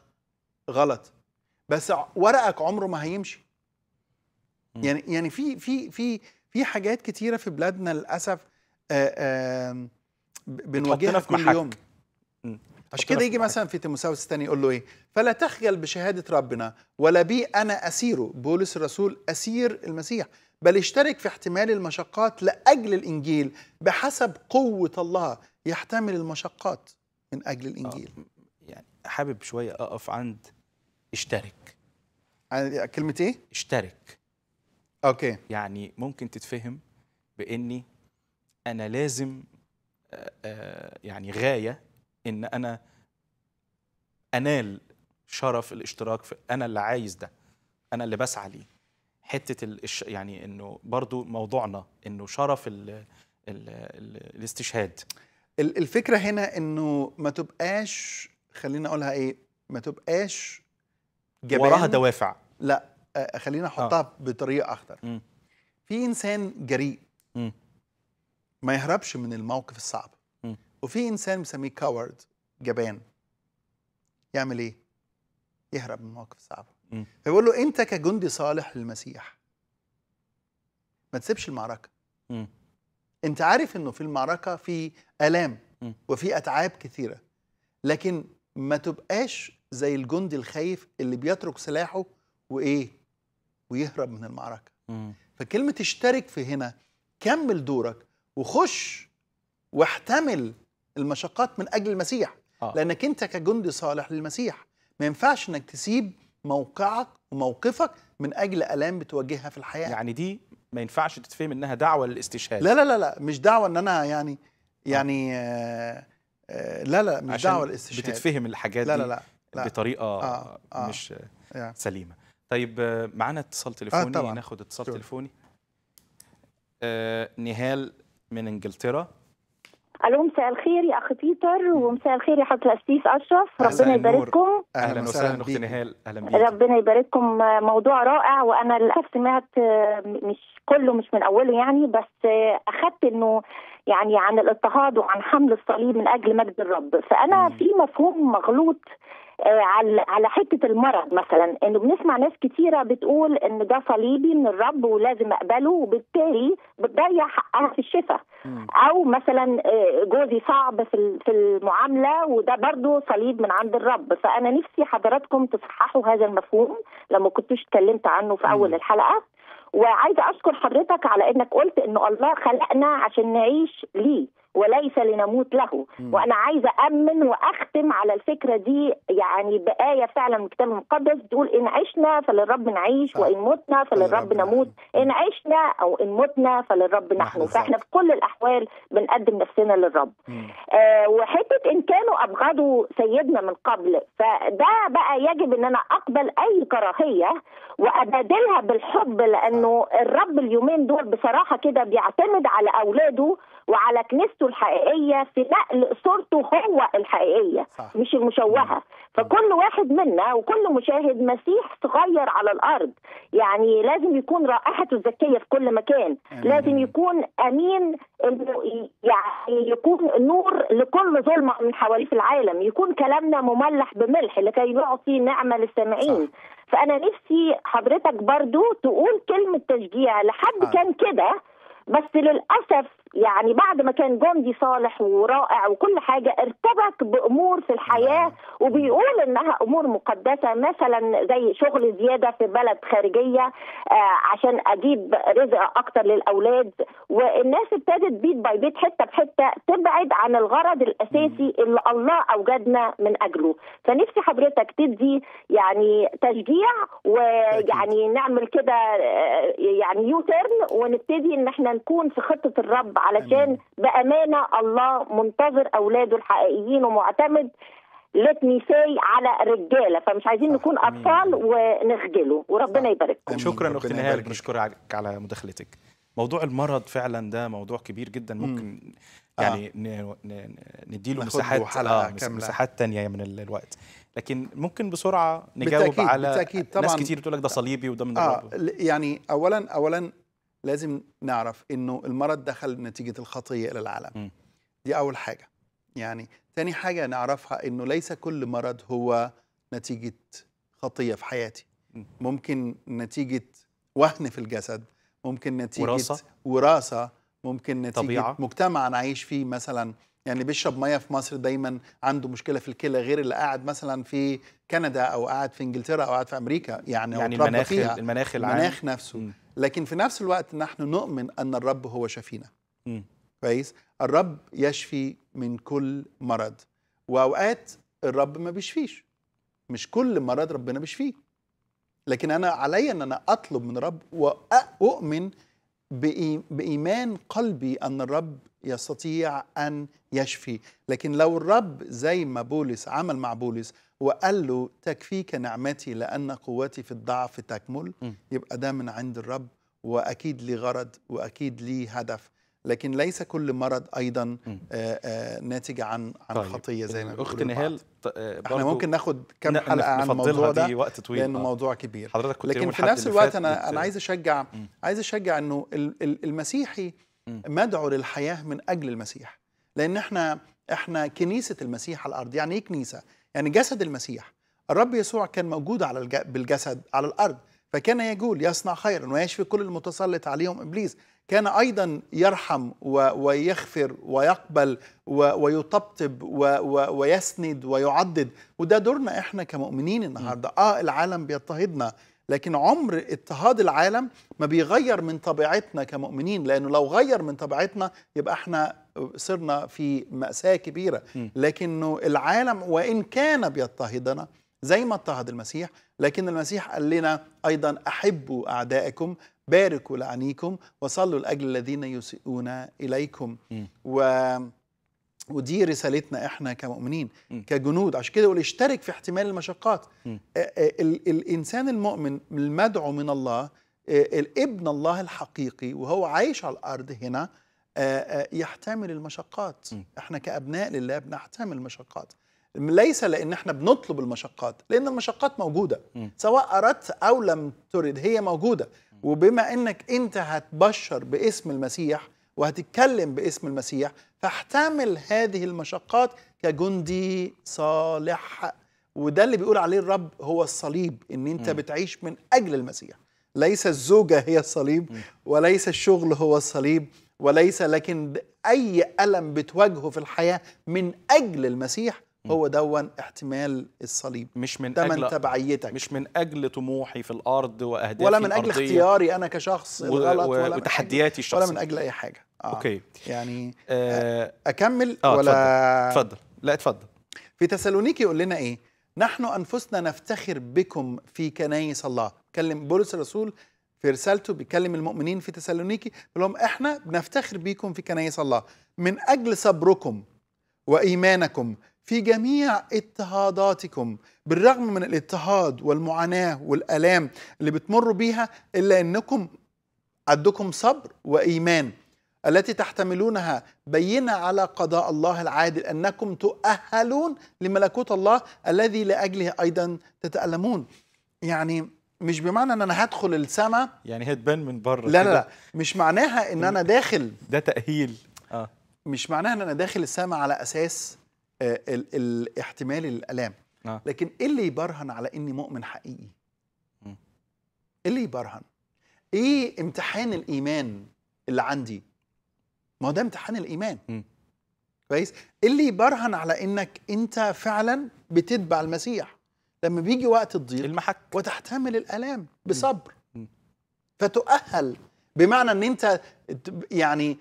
غلط بس ورقك عمره ما هيمشي يعني يعني في في في في حاجات كتيره في بلادنا للاسف آه، بنواجهها في كل محك. يوم عشان كده يجي مثلا في تيموساوس الثاني يقول له ايه فلا تخجل بشهاده ربنا ولا بي انا اسيره بولس الرسول اسير المسيح بل اشترك في احتمال المشقات لاجل الانجيل بحسب قوه الله يحتمل المشقات من اجل آه، الانجيل يعني حابب شويه اقف عند اشترك كلمه ايه اشترك اوكي يعني ممكن تتفهم باني انا لازم آه، آه، يعني غايه ان انا انال شرف الاشتراك في انا اللي عايز ده انا اللي بسعى ليه حته يعني انه برضو موضوعنا انه شرف الـ الـ الـ الاستشهاد الفكره هنا انه ما تبقاش خلينا اقولها ايه ما تبقاش جبان وراها دوافع لا خلينا احطها آه. بطريقه اخطر في انسان جريء م. ما يهربش من الموقف الصعب وفي انسان بنسميه كاورد جبان يعمل ايه؟ يهرب من المواقف الصعبه فيقول له انت كجندي صالح للمسيح ما تسيبش المعركه م. انت عارف انه في المعركه في الام م. وفي اتعاب كثيره لكن ما تبقاش زي الجندي الخايف اللي بيترك سلاحه وايه ويهرب من المعركه م. فكلمه اشترك في هنا كمل دورك وخش واحتمل المشقات من اجل المسيح آه. لانك انت كجندي صالح للمسيح ما ينفعش انك تسيب موقعك وموقفك من اجل الام بتواجهها في الحياه يعني دي ما ينفعش تتفهم انها دعوه للاستشهاد لا لا لا لا مش دعوه ان انا يعني آه. يعني آه آه لا لا مش عشان دعوه للاستشهاد بتتفهم الحاجات لا لا لا, لا. بطريقه آه آه مش آه سليمه طيب معانا اتصال آه، تليفوني آه ناخد اتصال شو. تليفوني آه نهال من انجلترا الو مساء الخير يا اخ بيتر ومساء الخير يا حضره الاستاذ اشرف ربنا يبارككم اهلا وسهلا اختي نهال اهلا بيك ربنا يبارككم موضوع رائع وانا للاسف سمعت آه، مش كله مش من اوله يعني بس آه، اخذت انه يعني عن الاضطهاد وعن حمل الصليب من اجل مجد الرب فانا م. في مفهوم مغلوط آه، على على حته المرض مثلا انه بنسمع ناس كثيره بتقول ان ده صليبي من الرب ولازم اقبله وبالتالي بتضيع حقها في الشفاء او مثلا آه، جوزي صعب في في المعامله وده برضه صليب من عند الرب فانا نفسي حضراتكم تصححوا هذا المفهوم لما كنتوش اتكلمت عنه في اول الحلقه وعايزه اشكر حضرتك على انك قلت انه الله خلقنا عشان نعيش ليه وليس لنموت له م. وأنا عايزة أمن وأختم على الفكرة دي يعني بآية فعلا من الكتاب المقدس بتقول إن عشنا فللرب نعيش وإن متنا فللرب نموت إن عشنا أو إن متنا فللرب نحن فإحنا في كل الأحوال بنقدم نفسنا للرب آه وحتة إن كانوا أبغضوا سيدنا من قبل فده بقى يجب إن أنا أقبل أي كراهية وأبادلها بالحب لأنه الرب اليومين دول بصراحة كده بيعتمد على أولاده وعلى كنيسته صورته الحقيقيه في نقل صورته هو الحقيقيه صح. مش المشوهه فكل واحد منا وكل مشاهد مسيح صغير على الارض يعني لازم يكون رائحته الزكيه في كل مكان أمين. لازم يكون امين انه يعني يكون نور لكل ظلمه من حواليه في العالم يكون كلامنا مملح بملح لكي يعطي نعمه للسامعين فانا نفسي حضرتك برضو تقول كلمه تشجيع لحد آه. كان كده بس للاسف يعني بعد ما كان جندي صالح ورائع وكل حاجة ارتبك بأمور في الحياة نعم. وبيقول إنها أمور مقدسة مثلا زي شغل زيادة في بلد خارجية آه، عشان أجيب رزق أكتر للأولاد والناس ابتدت بيت باي بيت حتة بحتة تبعد عن الغرض الأساسي نعم. اللي الله أوجدنا من أجله فنفسي حضرتك تدي يعني تشجيع ويعني نعمل كده آه، يعني يوترن ونبتدي إن احنا نكون في خطة الرب علشان بامانه الله منتظر اولاده الحقيقيين ومعتمد ليت مي ساي على رجاله فمش عايزين نكون آه. اطفال ونخجله وربنا لكم شكرا اختي نهال بنشكرك على مداخلتك موضوع المرض فعلا ده موضوع كبير جدا ممكن آه. يعني نديله مساحات آه مساحات تانية من الوقت لكن ممكن بسرعه نجاوب بالتأكيد على بالتأكيد طبعا ناس كتير بتقول لك ده صليبي وده من آه يعني اولا اولا لازم نعرف انه المرض دخل نتيجه الخطيه الى العالم م. دي اول حاجه يعني تاني حاجه نعرفها انه ليس كل مرض هو نتيجه خطيه في حياتي م. ممكن نتيجه وهن في الجسد ممكن نتيجه وراثه, وراثة ممكن نتيجه طبيعة. مجتمع انا عايش فيه مثلا يعني بيشرب ميه في مصر دايما عنده مشكله في الكلى غير اللي قاعد مثلا في كندا او قاعد في انجلترا او قاعد في امريكا يعني, يعني المناخ فيها المناخ العام المناخ نفسه م. لكن في نفس الوقت نحن نؤمن أن الرب هو شفينا كويس الرب يشفي من كل مرض وأوقات الرب ما بيشفيش مش كل مرض ربنا بيشفيه لكن أنا علي أن أنا أطلب من الرب وأؤمن بإيمان قلبي أن الرب يستطيع أن يشفي لكن لو الرب زي ما بولس عمل مع بولس وقال له تكفيك نعمتي لأن قوتي في الضعف تكمل يبقى ده من عند الرب وأكيد لي غرض وأكيد لي هدف لكن ليس كل مرض ايضا آآ آآ آه، آه، ناتج عن عن طيب. خطيه زي ما اخت نهال آه، احنا ممكن ناخد كام حلقه عن الموضوع ده وقت طويل لانه آه. موضوع كبير حضرتك كنت لكن في نفس الوقت انا انا عايز اشجع مم. عايز اشجع انه المسيحي مدعو للحياه من اجل المسيح لان احنا احنا كنيسه المسيح على الارض يعني ايه كنيسه يعني جسد المسيح الرب يسوع كان موجود على الج... بالجسد على الارض فكان يجول يصنع خيرا ويشفي كل المتسلط عليهم ابليس كان ايضا يرحم و... ويغفر ويقبل و... ويطبطب و... و... ويسند ويعضد وده دورنا احنا كمؤمنين النهارده اه العالم بيضطهدنا لكن عمر اضطهاد العالم ما بيغير من طبيعتنا كمؤمنين لانه لو غير من طبيعتنا يبقى احنا صرنا في ماساه كبيره لكنه العالم وان كان بيضطهدنا زي ما اضطهد المسيح لكن المسيح قال لنا ايضا احبوا اعدائكم باركوا لعنيكم وصلوا لاجل الذين يسيئون اليكم و ودي رسالتنا احنا كمؤمنين م. كجنود عشان كده يقول اشترك في احتمال المشقات آه، آه، ال الانسان المؤمن المدعو من الله آه، الابن الله الحقيقي وهو عايش على الارض هنا يحتمل المشقات م. احنا كابناء لله بنحتمل المشقات ليس لان احنا بنطلب المشقات لان المشقات موجوده م. سواء اردت او لم ترد هي موجوده وبما انك انت هتبشر باسم المسيح وهتتكلم باسم المسيح فاحتمل هذه المشقات كجندي صالح وده اللي بيقول عليه الرب هو الصليب ان انت م. بتعيش من اجل المسيح ليس الزوجه هي الصليب م. وليس الشغل هو الصليب وليس لكن اي الم بتواجهه في الحياه من اجل المسيح هو دون احتمال الصليب مش من أجل تبعيتك مش من أجل طموحي في الأرض وأهدافي ولا من أجل اختياري أنا كشخص و... الغلط و... ولا وتحدياتي الشخصية ولا من أجل أي حاجة آه. أوكي يعني آه... أكمل آه ولا اتفضل لا اتفضل في تسالونيكي يقول لنا إيه نحن أنفسنا نفتخر بكم في كنايس الله كلم بولس الرسول في رسالته بيكلم المؤمنين في تسالونيكي بيقول لهم احنا بنفتخر بيكم في كنايس الله من اجل صبركم وايمانكم في جميع اضطهاداتكم بالرغم من الاضطهاد والمعاناة والألام اللي بتمروا بيها إلا أنكم عندكم صبر وإيمان التي تحتملونها بينة على قضاء الله العادل أنكم تؤهلون لملكوت الله الذي لأجله أيضا تتألمون يعني مش بمعنى ان انا هدخل السماء يعني هتبان من بره لا لا لا مش معناها ان انا داخل ده تاهيل اه مش معناها ان انا داخل السماء على اساس آه، الاحتمال للالام آه. لكن ايه اللي يبرهن على اني مؤمن حقيقي ايه اللي يبرهن ايه امتحان الايمان اللي عندي ما هو ده امتحان الايمان م. كويس إيه اللي يبرهن على انك انت فعلا بتتبع المسيح لما بيجي وقت الضيق المحك وتحتمل الالام بصبر م. م. فتؤهل بمعنى ان انت يعني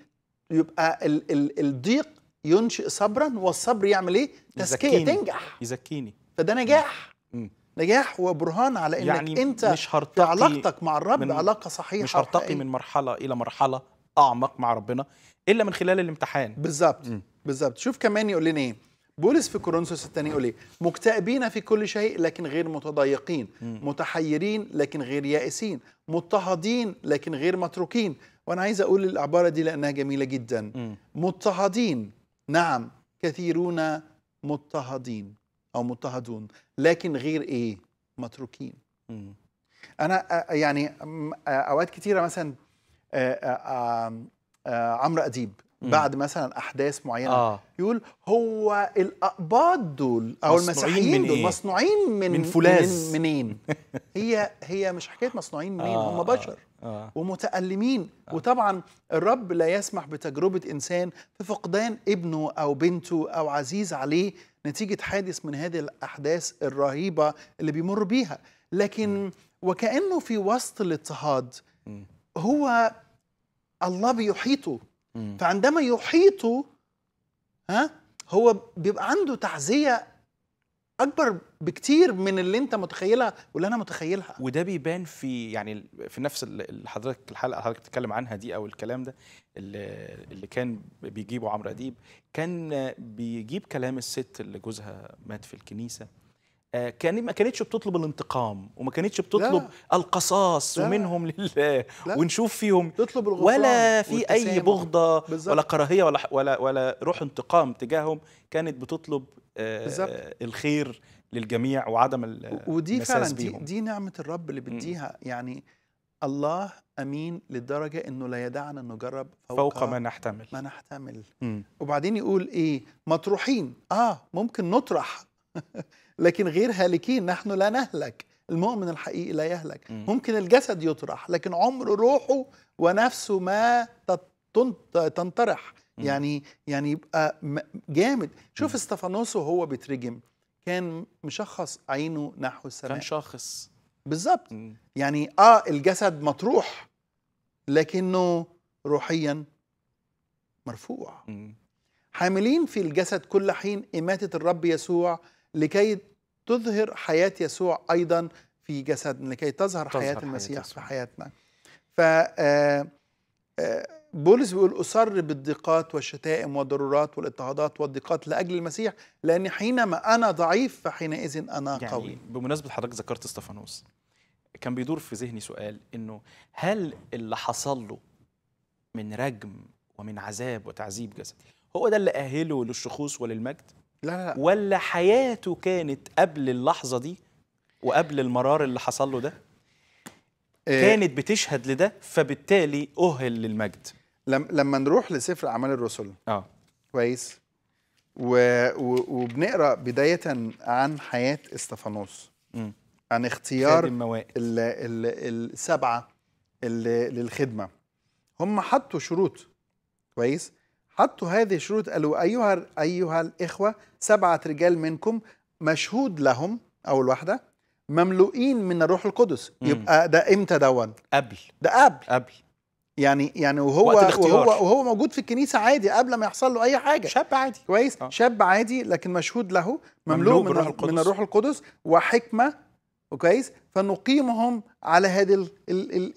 يبقى ال ال الضيق ينشئ صبرا والصبر يعمل ايه تزكيه تنجح يزكيني فده نجاح مم. نجاح وبرهان على انك يعني انت مش في علاقتك مع الرب علاقه صحيحه مش هرتقي من مرحله الى مرحله اعمق مع ربنا الا من خلال الامتحان بالظبط بالظبط شوف كمان يقول لنا ايه بولس في كورنثوس الثاني يقول ايه مكتئبين في كل شيء لكن غير متضايقين مم. متحيرين لكن غير يائسين مضطهدين لكن غير متروكين وانا عايز اقول العباره دي لانها جميله جدا مضطهدين نعم كثيرون مضطهدين او مضطهدون لكن غير ايه متروكين انا يعني اوقات كثيره مثلا عمرو اديب بعد مثلا احداث معينه آه. يقول هو الاقباط دول او المسيحيين دول إيه؟ مصنوعين من من فولاذ من منين هي هي مش حكايه مصنوعين منين آه. هم آه، بشر آه. ومتألمين آه. وطبعا الرب لا يسمح بتجربة إنسان في فقدان ابنه أو بنته أو عزيز عليه نتيجة حادث من هذه الأحداث الرهيبة اللي بيمر بيها لكن م. وكأنه في وسط الاضطهاد هو الله بيحيطه م. فعندما يحيطه ها هو بيبقى عنده تعزية اكبر بكتير من اللي انت متخيلها واللي انا متخيلها وده بيبان في يعني في نفس اللي حضرتك الحلقه اللي حضرتك بتتكلم عنها دي او الكلام ده اللي, اللي كان بيجيبه عمرو اديب كان بيجيب كلام الست اللي جوزها مات في الكنيسه آه، كان ما كانتش بتطلب الانتقام وما كانتش بتطلب لا. القصاص لا. ومنهم لله لا. ونشوف فيهم تطلب ولا في اي بغضه بالزبط. ولا كراهيه ولا ولا ولا روح انتقام تجاههم كانت بتطلب بالزبط. آه، الخير للجميع وعدم ودي فعلا دي, دي نعمه الرب اللي بديها يعني الله امين لدرجه انه لا يدعنا نجرب فوق, فوق ما نحتمل ما نحتمل مم. وبعدين يقول ايه مطروحين اه ممكن نطرح لكن غير هالكين نحن لا نهلك المؤمن الحقيقي لا يهلك مم. ممكن الجسد يطرح لكن عمر روحه ونفسه ما تنطرح يعني يعني يبقى جامد شوف استفانوس وهو بيترجم كان مشخص عينه نحو السماء كان شاخص بالظبط يعني اه الجسد مطروح لكنه روحيا مرفوع حاملين في الجسد كل حين إماتة الرب يسوع لكي تظهر حياة يسوع أيضا في جسدنا لكي تظهر, تظهر حياة المسيح حياة في حياتنا ف آه، آه، بولس بيقول أصر بالضيقات والشتائم والضرورات والاضطهادات والضيقات لأجل المسيح لأن حينما أنا ضعيف فحينئذ أنا يعني قوي بمناسبة حضرتك ذكرت استفانوس كان بيدور في ذهني سؤال إنه هل اللي حصل له من رجم ومن عذاب وتعذيب جسدي هو ده اللي أهله للشخوص وللمجد؟ لا لا ولا حياته كانت قبل اللحظة دي وقبل المرار اللي حصل له ده؟ آه. كانت بتشهد لده فبالتالي أهل للمجد لما نروح لسفر اعمال الرسل اه كويس و... و... وبنقرا بدايه عن حياه استفانوس عن اختيار ال... ال... السبعه اللي للخدمه هم حطوا شروط كويس حطوا هذه الشروط قالوا ايها ايها الاخوه سبعه رجال منكم مشهود لهم اول واحده مملوئين من الروح القدس مم. يبقى ده امتى دون قبل ده قبل قبل يعني يعني وهو وهو وهو موجود في الكنيسه عادي قبل ما يحصل له اي حاجه شاب عادي كويس آه. شاب عادي لكن مشهود له مملوء من, القدس. من الروح القدس وحكمه كويس فنقيمهم على هذه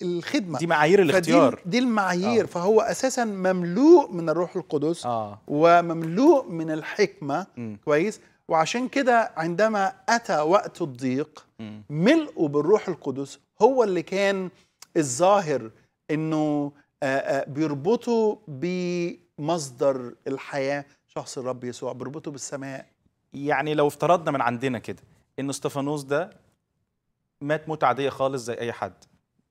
الخدمه دي معايير الاختيار دي المعايير آه. فهو اساسا مملوء من الروح القدس آه. ومملوء من الحكمه م. كويس وعشان كده عندما اتى وقت الضيق ملئه بالروح القدس هو اللي كان الظاهر انه آه، آه، بيربطه بمصدر الحياه شخص الرب يسوع بيربطه بالسماء يعني لو افترضنا من عندنا كده ان استفانوس ده مات موت عاديه خالص زي اي حد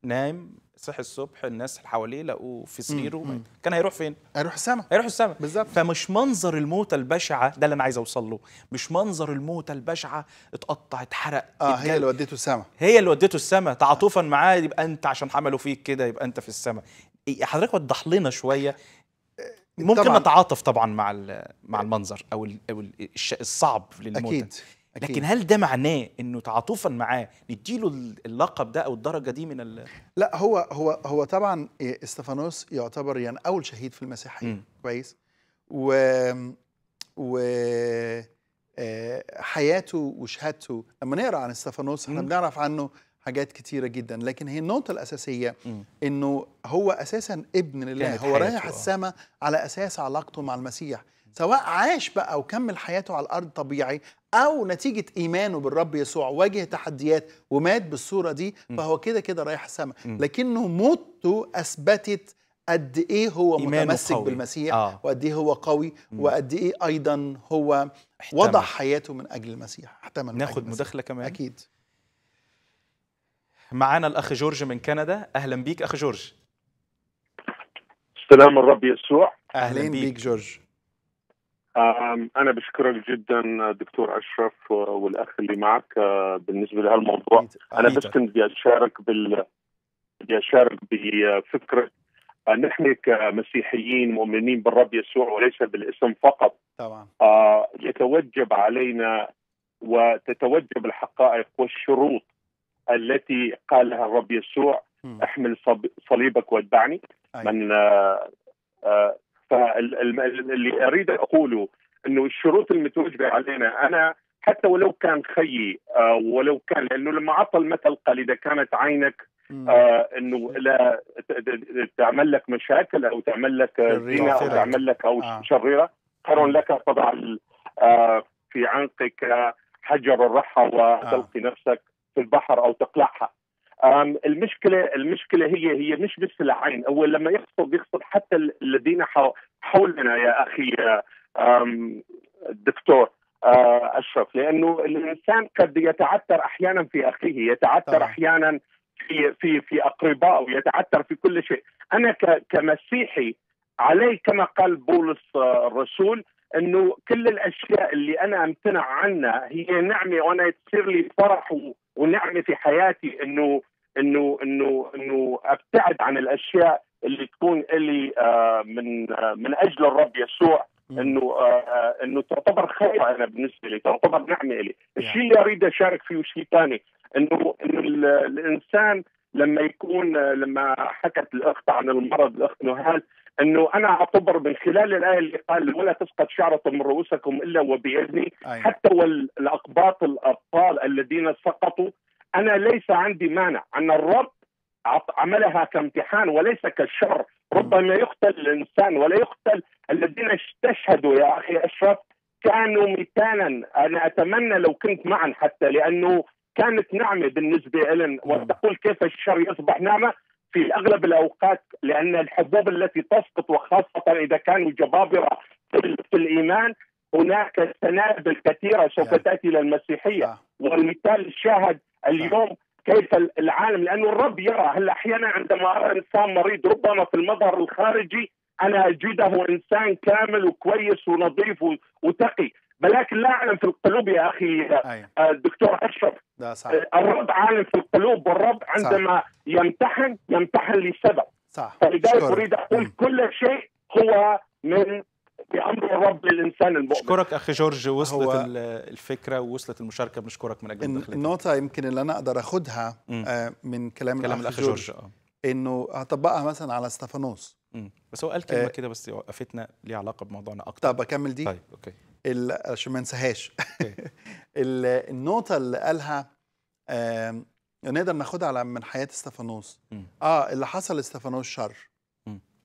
نايم صحي الصبح الناس اللي حواليه لقوه في سريره كان هيروح فين؟ هيروح السما هيروح السما بالظبط فمش منظر الموتى البشعه ده اللي انا عايز اوصل له مش منظر الموتى البشعه اتقطع اتحرق اه هي اللي وديته السما هي اللي وديته السما تعاطفا آه. معاه يبقى انت عشان عملوا فيك كده يبقى انت في السما إيه، حضرتك وضح لنا شويه آه، ممكن طبعًا. نتعاطف طبعا مع مع المنظر او الشيء الصعب للموتى اكيد لكن هل ده معناه انه تعاطفا معاه نديله اللقب ده او الدرجه دي من ال... لا هو هو هو طبعا إيه، استفانوس يعتبر يعني اول شهيد في المسيحيه كويس و و آه، حياته وشهادته لما نقرا عن استفانوس احنا بنعرف عنه حاجات كتيره جدا لكن هي النقطه الاساسيه م. انه هو اساسا ابن لله هو رايح آه. السماء على اساس علاقته مع المسيح سواء عاش بقى وكمل حياته على الارض طبيعي او نتيجه ايمانه بالرب يسوع واجه تحديات ومات بالصوره دي فهو كده كده رايح السماء لكنه موته اثبتت قد ايه هو متمسك قوي. بالمسيح آه. وقد ايه هو قوي وقد ايه ايضا هو احتمل. وضع حياته من اجل المسيح احتمل ناخد مداخله كمان اكيد معانا الاخ جورج من كندا اهلا بيك اخ جورج سلام الرب يسوع اهلا, بيك. بيك جورج أنا بشكرك جدا دكتور أشرف والأخ اللي معك آه، بالنسبة لهالموضوع أنا بس كنت بدي أشارك بال بدي أشارك بفكرة آه، نحن كمسيحيين مؤمنين بالرب يسوع وليس بالاسم فقط طبعا آه، يتوجب علينا وتتوجب الحقائق والشروط التي قالها الرب يسوع احمل صليبك واتبعني أيوة. من فاللي اريد اقوله انه الشروط المتوجبه علينا انا حتى ولو كان خيي آه، ولو كان لانه لما اعطى المثل قال اذا كانت عينك آه انه لا تعمل لك مشاكل او تعمل لك زنا او تعمل لك او آه. شريره خير لك تضع آه في عنقك حجر الرحى آه. وتلقي نفسك في البحر او تقلعها المشكله المشكله هي هي مش بس العين هو لما يخطب بيخطب حتى الذين حولنا يا اخي الدكتور اشرف لانه الانسان قد يتعثر احيانا في اخيه يتعثر احيانا في في في اقربائه يتعثر في كل شيء انا كمسيحي علي كما قال بولس آه، الرسول انه كل الاشياء اللي انا امتنع عنها هي نعمه وانا تصير لي فرح ونعمه في حياتي انه انه انه انه ابتعد عن الاشياء اللي تكون لي آه، من آه، من اجل الرب يسوع انه آه، انه تعتبر خير انا بالنسبه لي تعتبر نعمه لي الشيء اللي اريد اشارك فيه شيء ثاني انه انه الانسان لما يكون لما حكت الاخت عن المرض الاخت نهال انه انا اعتبر من خلال الايه اللي قال ولا تسقط شعره من رؤوسكم الا وباذني أيوة. حتى والاقباط الابطال الذين سقطوا انا ليس عندي مانع ان الرب عملها كامتحان وليس كشر ربما يقتل الانسان ولا يقتل الذين استشهدوا يا اخي اشرف كانوا مثالا انا اتمنى لو كنت معا حتى لانه كانت نعمه بالنسبه لنا وتقول كيف الشر يصبح نعمه في اغلب الاوقات لان الحبوب التي تسقط وخاصه اذا كانوا جبابره في الايمان هناك سنابل كثيره سوف نعم. تاتي الى المسيحيه والمثال الشاهد اليوم كيف العالم لانه الرب يرى هلا احيانا عندما ارى انسان مريض ربما في المظهر الخارجي انا اجده انسان كامل وكويس ونظيف وتقي ولكن لا اعلم في القلوب يا اخي الدكتور أيوة. آه، اشرف آه، الرب عالم في القلوب والرب عندما صح. يمتحن يمتحن لسبب صح فلذلك اريد اقول كل شيء هو من الرب الانسان المؤمن اشكرك اخي جورج وصلت هو الفكره ووصلت المشاركه بنشكرك من اجل دخلتك النقطه يمكن اللي انا اقدر اخدها آه، من كلام, كلام الاخ جورج, جورج. آه. انه هطبقها مثلا على استفانوس بس هو قال كلمه آه، كده بس وقفتنا ليها علاقه بموضوعنا اكتر طب اكمل دي طيب اوكي عشان ما انساهاش النقطه اللي قالها آه نقدر ناخدها على من حياه استفانوس اه اللي حصل استفانوس شر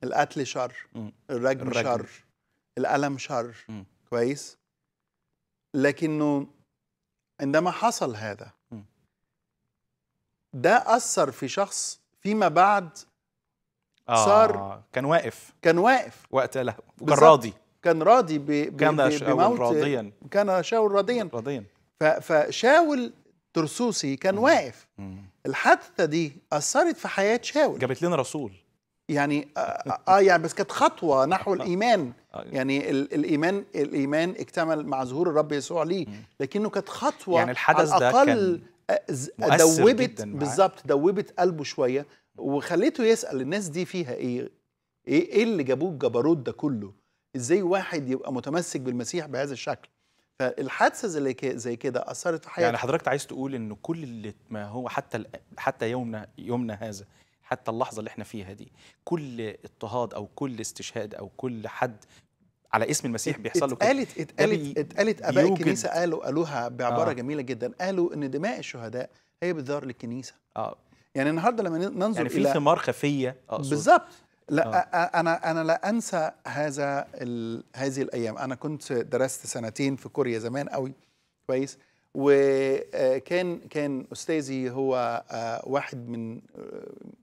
القتل شر الرجم, الرجم شر الألم شر م. كويس لكنه عندما حصل هذا ده أثر في شخص فيما بعد آه صار كان واقف كان واقف وقت له كان راضي كان راضي ب كان شاول راضيا كان شاول راضيا راضيا فشاول ترسوسي كان واقف الحادثه دي اثرت في حياه شاول جابت لنا رسول يعني آه،, آه،, اه يعني بس كانت خطوه نحو آه. الايمان يعني, يعني الايمان الايمان اكتمل مع ظهور الرب يسوع ليه لكنه كانت خطوه يعني الحدث على الأقل ده كان دوبت بالظبط دوبت قلبه شويه وخليته يسال الناس دي فيها ايه ايه, إيه اللي جابوه الجبروت ده كله ازاي واحد يبقى متمسك بالمسيح بهذا الشكل فالحادثه زي زي كده اثرت في حياتي يعني حضرتك عايز تقول ان كل اللي ما هو حتى حتى يومنا يومنا هذا حتى اللحظه اللي احنا فيها دي كل اضطهاد او كل استشهاد او كل حد على اسم المسيح بيحصل له اتقالت اتقالت اتقالت اباء الكنيسه قالوا قالوها بعباره آه. جميله جدا قالوا ان دماء الشهداء هي بتدار للكنيسه اه يعني النهارده لما ننظر يعني في ثمار خفيه بالظبط لا آه. انا انا لا انسى هذا هذه الايام انا كنت درست سنتين في كوريا زمان قوي كويس وكان كان استاذي هو آه، واحد من آه،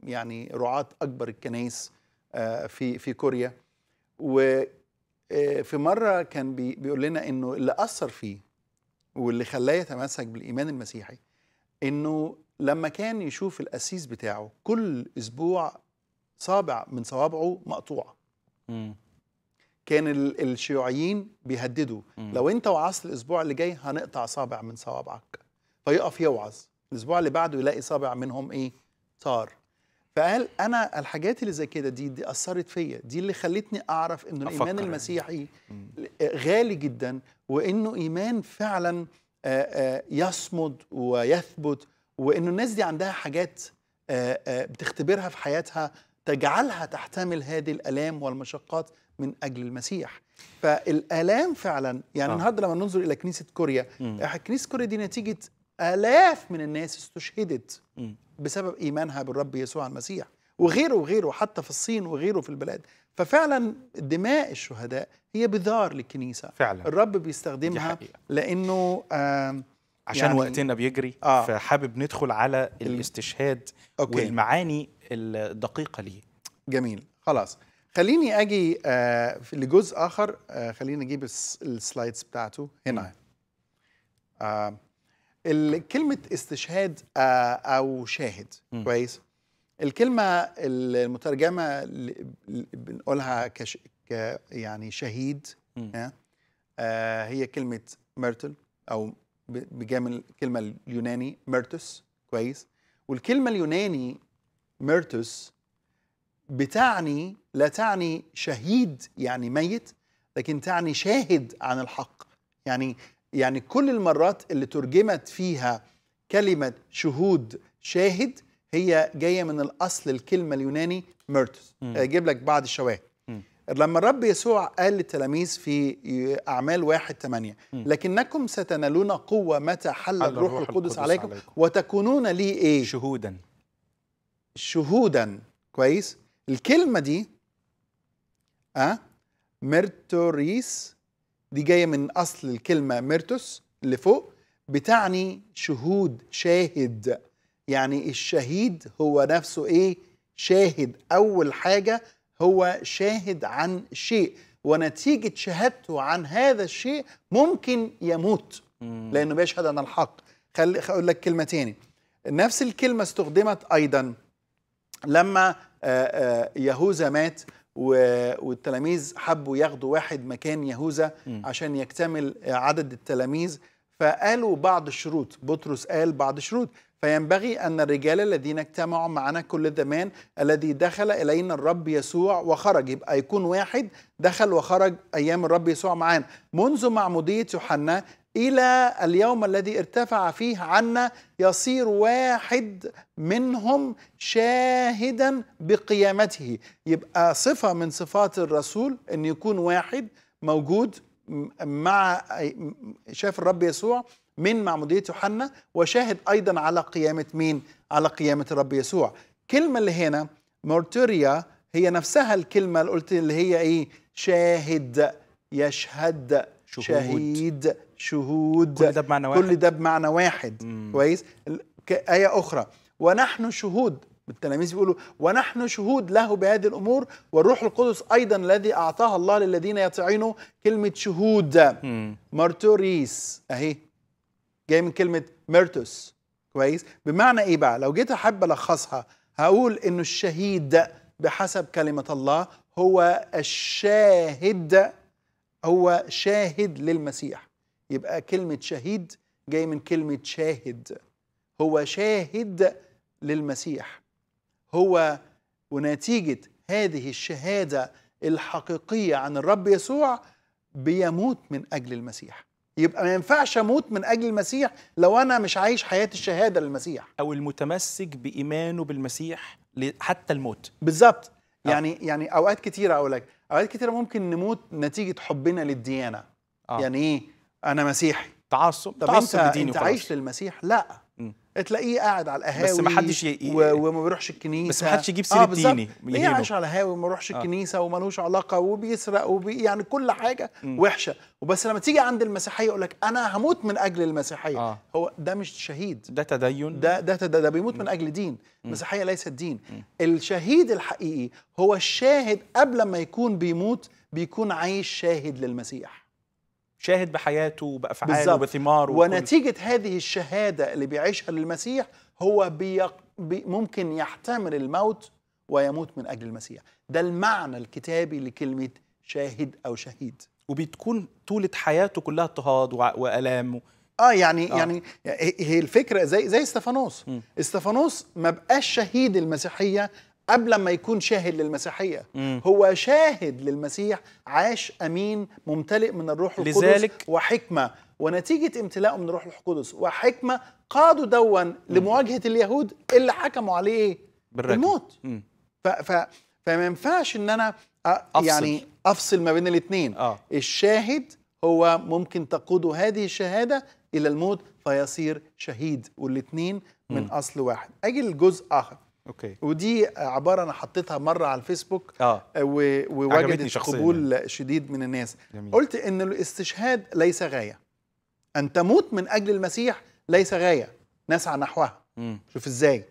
يعني رعاة اكبر الكنائس آه، في في كوريا وفي مره كان بيقول لنا انه اللي اثر فيه واللي خلاه يتمسك بالايمان المسيحي انه لما كان يشوف القسيس بتاعه كل اسبوع صابع من صوابعه مقطوعه كان الشيوعيين بيهددوا لو انت وعظت الاسبوع اللي جاي هنقطع صابع من صوابعك فيقف يوعظ الاسبوع اللي بعده يلاقي صابع منهم ايه طار فقال انا الحاجات اللي زي كده دي دي اثرت فيا دي اللي خلتني اعرف انه الايمان المسيحي غالي جدا وانه ايمان فعلا يصمد ويثبت وانه الناس دي عندها حاجات بتختبرها في حياتها تجعلها تحتمل هذه الالام والمشقات من اجل المسيح فالالام فعلا يعني آه. النهارده لما ننظر الى كنيسه كوريا كنيسه كوريا دي نتيجه الاف من الناس استشهدت م. بسبب ايمانها بالرب يسوع المسيح وغيره وغيره حتى في الصين وغيره في البلاد ففعلا دماء الشهداء هي بذار للكنيسه فعلا الرب بيستخدمها لانه آه عشان يعني وقتنا بيجري آه. فحابب ندخل على الاستشهاد أوكي. والمعاني الدقيقه ليه جميل خلاص خليني اجي آه، لجزء اخر آه، خليني اجيب السلايدز بتاعته هنا آه، كلمه استشهاد او شاهد كويس الكلمه المترجمه بنقولها كش ك يعني شهيد هي كلمه ميرتل او بجامل كلمة الكلمه اليوناني ميرتوس كويس والكلمه اليوناني ميرتوس بتعني لا تعني شهيد يعني ميت لكن تعني شاهد عن الحق يعني يعني كل المرات اللي ترجمت فيها كلمة شهود شاهد هي جاية من الأصل الكلمة اليوناني ميرتوس أجيب آه، لك بعض الشواهد لما الرب يسوع قال للتلاميذ في أعمال واحد ثمانية لكنكم ستنالون قوة متى حل, حل الروح, الروح القدس, القدس عليكم, عليكم وتكونون لي إيه؟ شهودا شهودا كويس الكلمه دي أه ميرتوريس دي جايه من اصل الكلمه ميرتوس اللي فوق بتعني شهود شاهد يعني الشهيد هو نفسه ايه شاهد اول حاجه هو شاهد عن شيء ونتيجه شهادته عن هذا الشيء ممكن يموت لانه بيشهد عن الحق خلي اقول لك كلمه تاني نفس الكلمه استخدمت ايضا لما آه، آه، يهوذا مات والتلاميذ حبوا ياخدوا واحد مكان يهوذا عشان يكتمل عدد التلاميذ فقالوا بعض الشروط بطرس قال بعض الشروط فينبغي أن الرجال الذين اجتمعوا معنا كل زمان الذي دخل إلينا الرب يسوع وخرج يبقى يكون واحد دخل وخرج أيام الرب يسوع معانا منذ معمودية يوحنا إلى اليوم الذي ارتفع فيه عنا يصير واحد منهم شاهدا بقيامته يبقى صفة من صفات الرسول أن يكون واحد موجود مع شاف الرب يسوع من معمودية يوحنا وشاهد أيضا على قيامة مين؟ على قيامة الرب يسوع الكلمة اللي هنا مورتوريا هي نفسها الكلمة اللي قلت اللي هي إيه؟ شاهد يشهد شهود. شهيد شهود كل ده بمعنى واحد كل ده بمعنى واحد كويس آية أخرى ونحن شهود التلاميذ بيقولوا ونحن شهود له بهذه الأمور والروح القدس أيضا الذي أعطاها الله للذين يطيعونه كلمة شهود مارتوريس أهي جاي من كلمة ميرتوس كويس بمعنى إيه بقى لو جيت أحب ألخصها هقول إنه الشهيد بحسب كلمة الله هو الشاهد هو شاهد للمسيح يبقى كلمة شهيد جاي من كلمة شاهد هو شاهد للمسيح هو ونتيجة هذه الشهادة الحقيقية عن الرب يسوع بيموت من أجل المسيح يبقى ما ينفعش اموت من اجل المسيح لو انا مش عايش حياه الشهاده للمسيح او المتمسك بايمانه بالمسيح حتى الموت بالظبط يعني يعني يعني اوقات كتيره اقول لك اوقات كتيره ممكن نموت نتيجه حبنا للديانه أو. آه. يعني ايه انا مسيحي تعصب طب تعصب انت, انت عايش للمسيح لا م. تلاقيه قاعد على القهاوي بس ما حدش ي... و... وما بيروحش الكنيسه بس ما حدش يجيب سيره آه ديني ليه عايش على القهاوي وما بيروحش آه. الكنيسه لهوش علاقه وبيسرق وبي يعني كل حاجه م. وحشه وبس لما تيجي عند المسيحيه يقول لك انا هموت من اجل المسيحيه آه. هو ده مش شهيد ده تدين ده ده ده, ده بيموت م. من اجل دين المسيحيه ليست دين م. الشهيد الحقيقي هو الشاهد قبل ما يكون بيموت بيكون عايش شاهد للمسيح شاهد بحياته وبافعاله وبثماره ونتيجه هذه الشهاده اللي بيعيشها للمسيح هو بيق... بي ممكن يحتمل الموت ويموت من اجل المسيح ده المعنى الكتابي لكلمه شاهد او شهيد وبتكون طولة حياته كلها اضطهاد والام و... اه يعني آه. يعني هي الفكره زي زي استفانوس استفانوس ما بقاش شهيد المسيحيه قبل ما يكون شاهد للمسيحية مم. هو شاهد للمسيح عاش أمين ممتلئ من الروح القدس لذلك وحكمة ونتيجة امتلاءه من الروح القدس وحكمة قادوا دوا لمواجهة اليهود اللي حكموا عليه بالرجل. الموت ف... ف... فما ينفعش ان انا أ... أفصل. يعني افصل ما بين الاثنين آه. الشاهد هو ممكن تقوده هذه الشهادة إلى الموت فيصير شهيد والاثنين من أصل واحد أجي لجزء آخر اوكي ودي عباره انا حطيتها مره على الفيسبوك اه, آه، ووجدت قبول يعني. شديد من الناس جميل. قلت ان الاستشهاد ليس غايه ان تموت من اجل المسيح ليس غايه نسعى نحوها شوف ازاي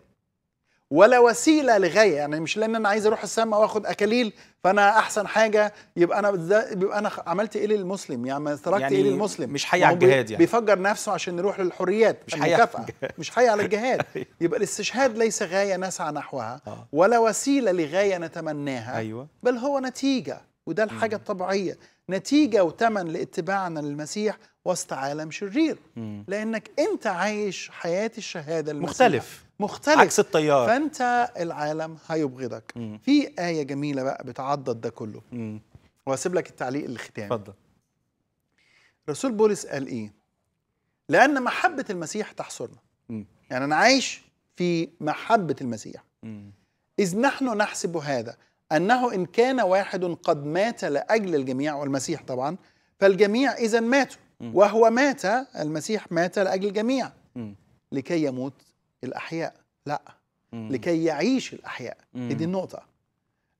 ولا وسيله لغايه يعني مش لان انا عايز اروح السماء واخد اكاليل فانا احسن حاجه يبقى انا بيبقى انا عملت ايه للمسلم يعني تركت يعني ايه للمسلم مش حي على الجهاد يعني بيفجر نفسه عشان نروح للحريات مش حي مش حي على الجهاد أيوه. يبقى الاستشهاد ليس غايه نسعى نحوها آه. ولا وسيله لغايه نتمناها أيوة. بل هو نتيجه وده الحاجه الطبيعيه نتيجه وتمن لاتباعنا للمسيح وسط عالم شرير لانك انت عايش حياه الشهاده المسيحة. مختلف مختلف عكس التيار فانت العالم هيبغضك مم. في ايه جميله بقى بتعضد ده كله واسيب لك التعليق الختامي اتفضل رسول بولس قال ايه لان محبه المسيح تحصرنا مم. يعني انا عايش في محبه المسيح مم. اذ نحن نحسب هذا انه ان كان واحد قد مات لاجل الجميع والمسيح طبعا فالجميع اذا ماتوا وهو مات المسيح مات لاجل الجميع لكي يموت الاحياء لا لكي يعيش الاحياء دي النقطه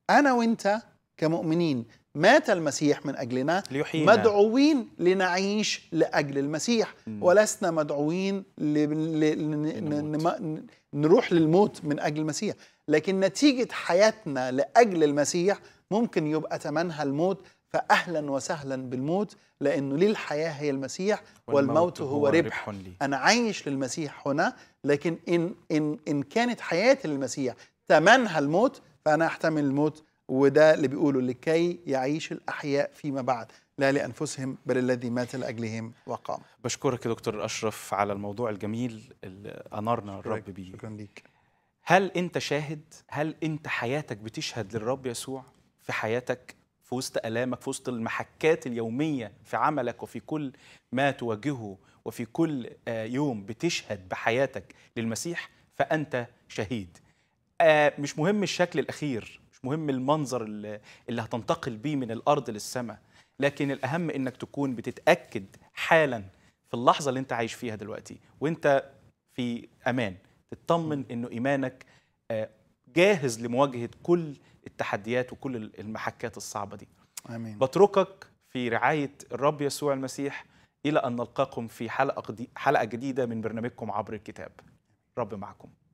انا وانت كمؤمنين مات المسيح من اجلنا ليحينا. مدعوين لنعيش لاجل المسيح مم. ولسنا مدعوين ل... ل... ل... نروح للموت من اجل المسيح لكن نتيجه حياتنا لاجل المسيح ممكن يبقى ثمنها الموت فأهلا وسهلا بالموت لأنه لي الحياة هي المسيح والموت, والموت هو ربح لي. أنا عايش للمسيح هنا لكن إن, إن, إن كانت حياتي للمسيح ثمنها الموت فأنا أحتمل الموت وده اللي بيقوله لكي يعيش الأحياء فيما بعد لا لأنفسهم بل الذي مات لأجلهم وقام بشكرك يا دكتور أشرف على الموضوع الجميل اللي أنارنا الرب بيه شكرا ليك هل أنت شاهد؟ هل أنت حياتك بتشهد للرب يسوع في حياتك في وسط ألامك في وسط المحكات اليومية في عملك وفي كل ما تواجهه وفي كل آه، يوم بتشهد بحياتك للمسيح فأنت شهيد آه، مش مهم الشكل الأخير مش مهم المنظر اللي هتنتقل بيه من الأرض للسماء لكن الأهم إنك تكون بتتأكد حالا في اللحظة اللي أنت عايش فيها دلوقتي وأنت في أمان تطمن إنه إيمانك آه، جاهز لمواجهة كل التحديات وكل المحكات الصعبة دي آمين. بتركك في رعاية الرب يسوع المسيح إلى أن نلقاكم في حلقة, حلقة جديدة من برنامجكم عبر الكتاب رب معكم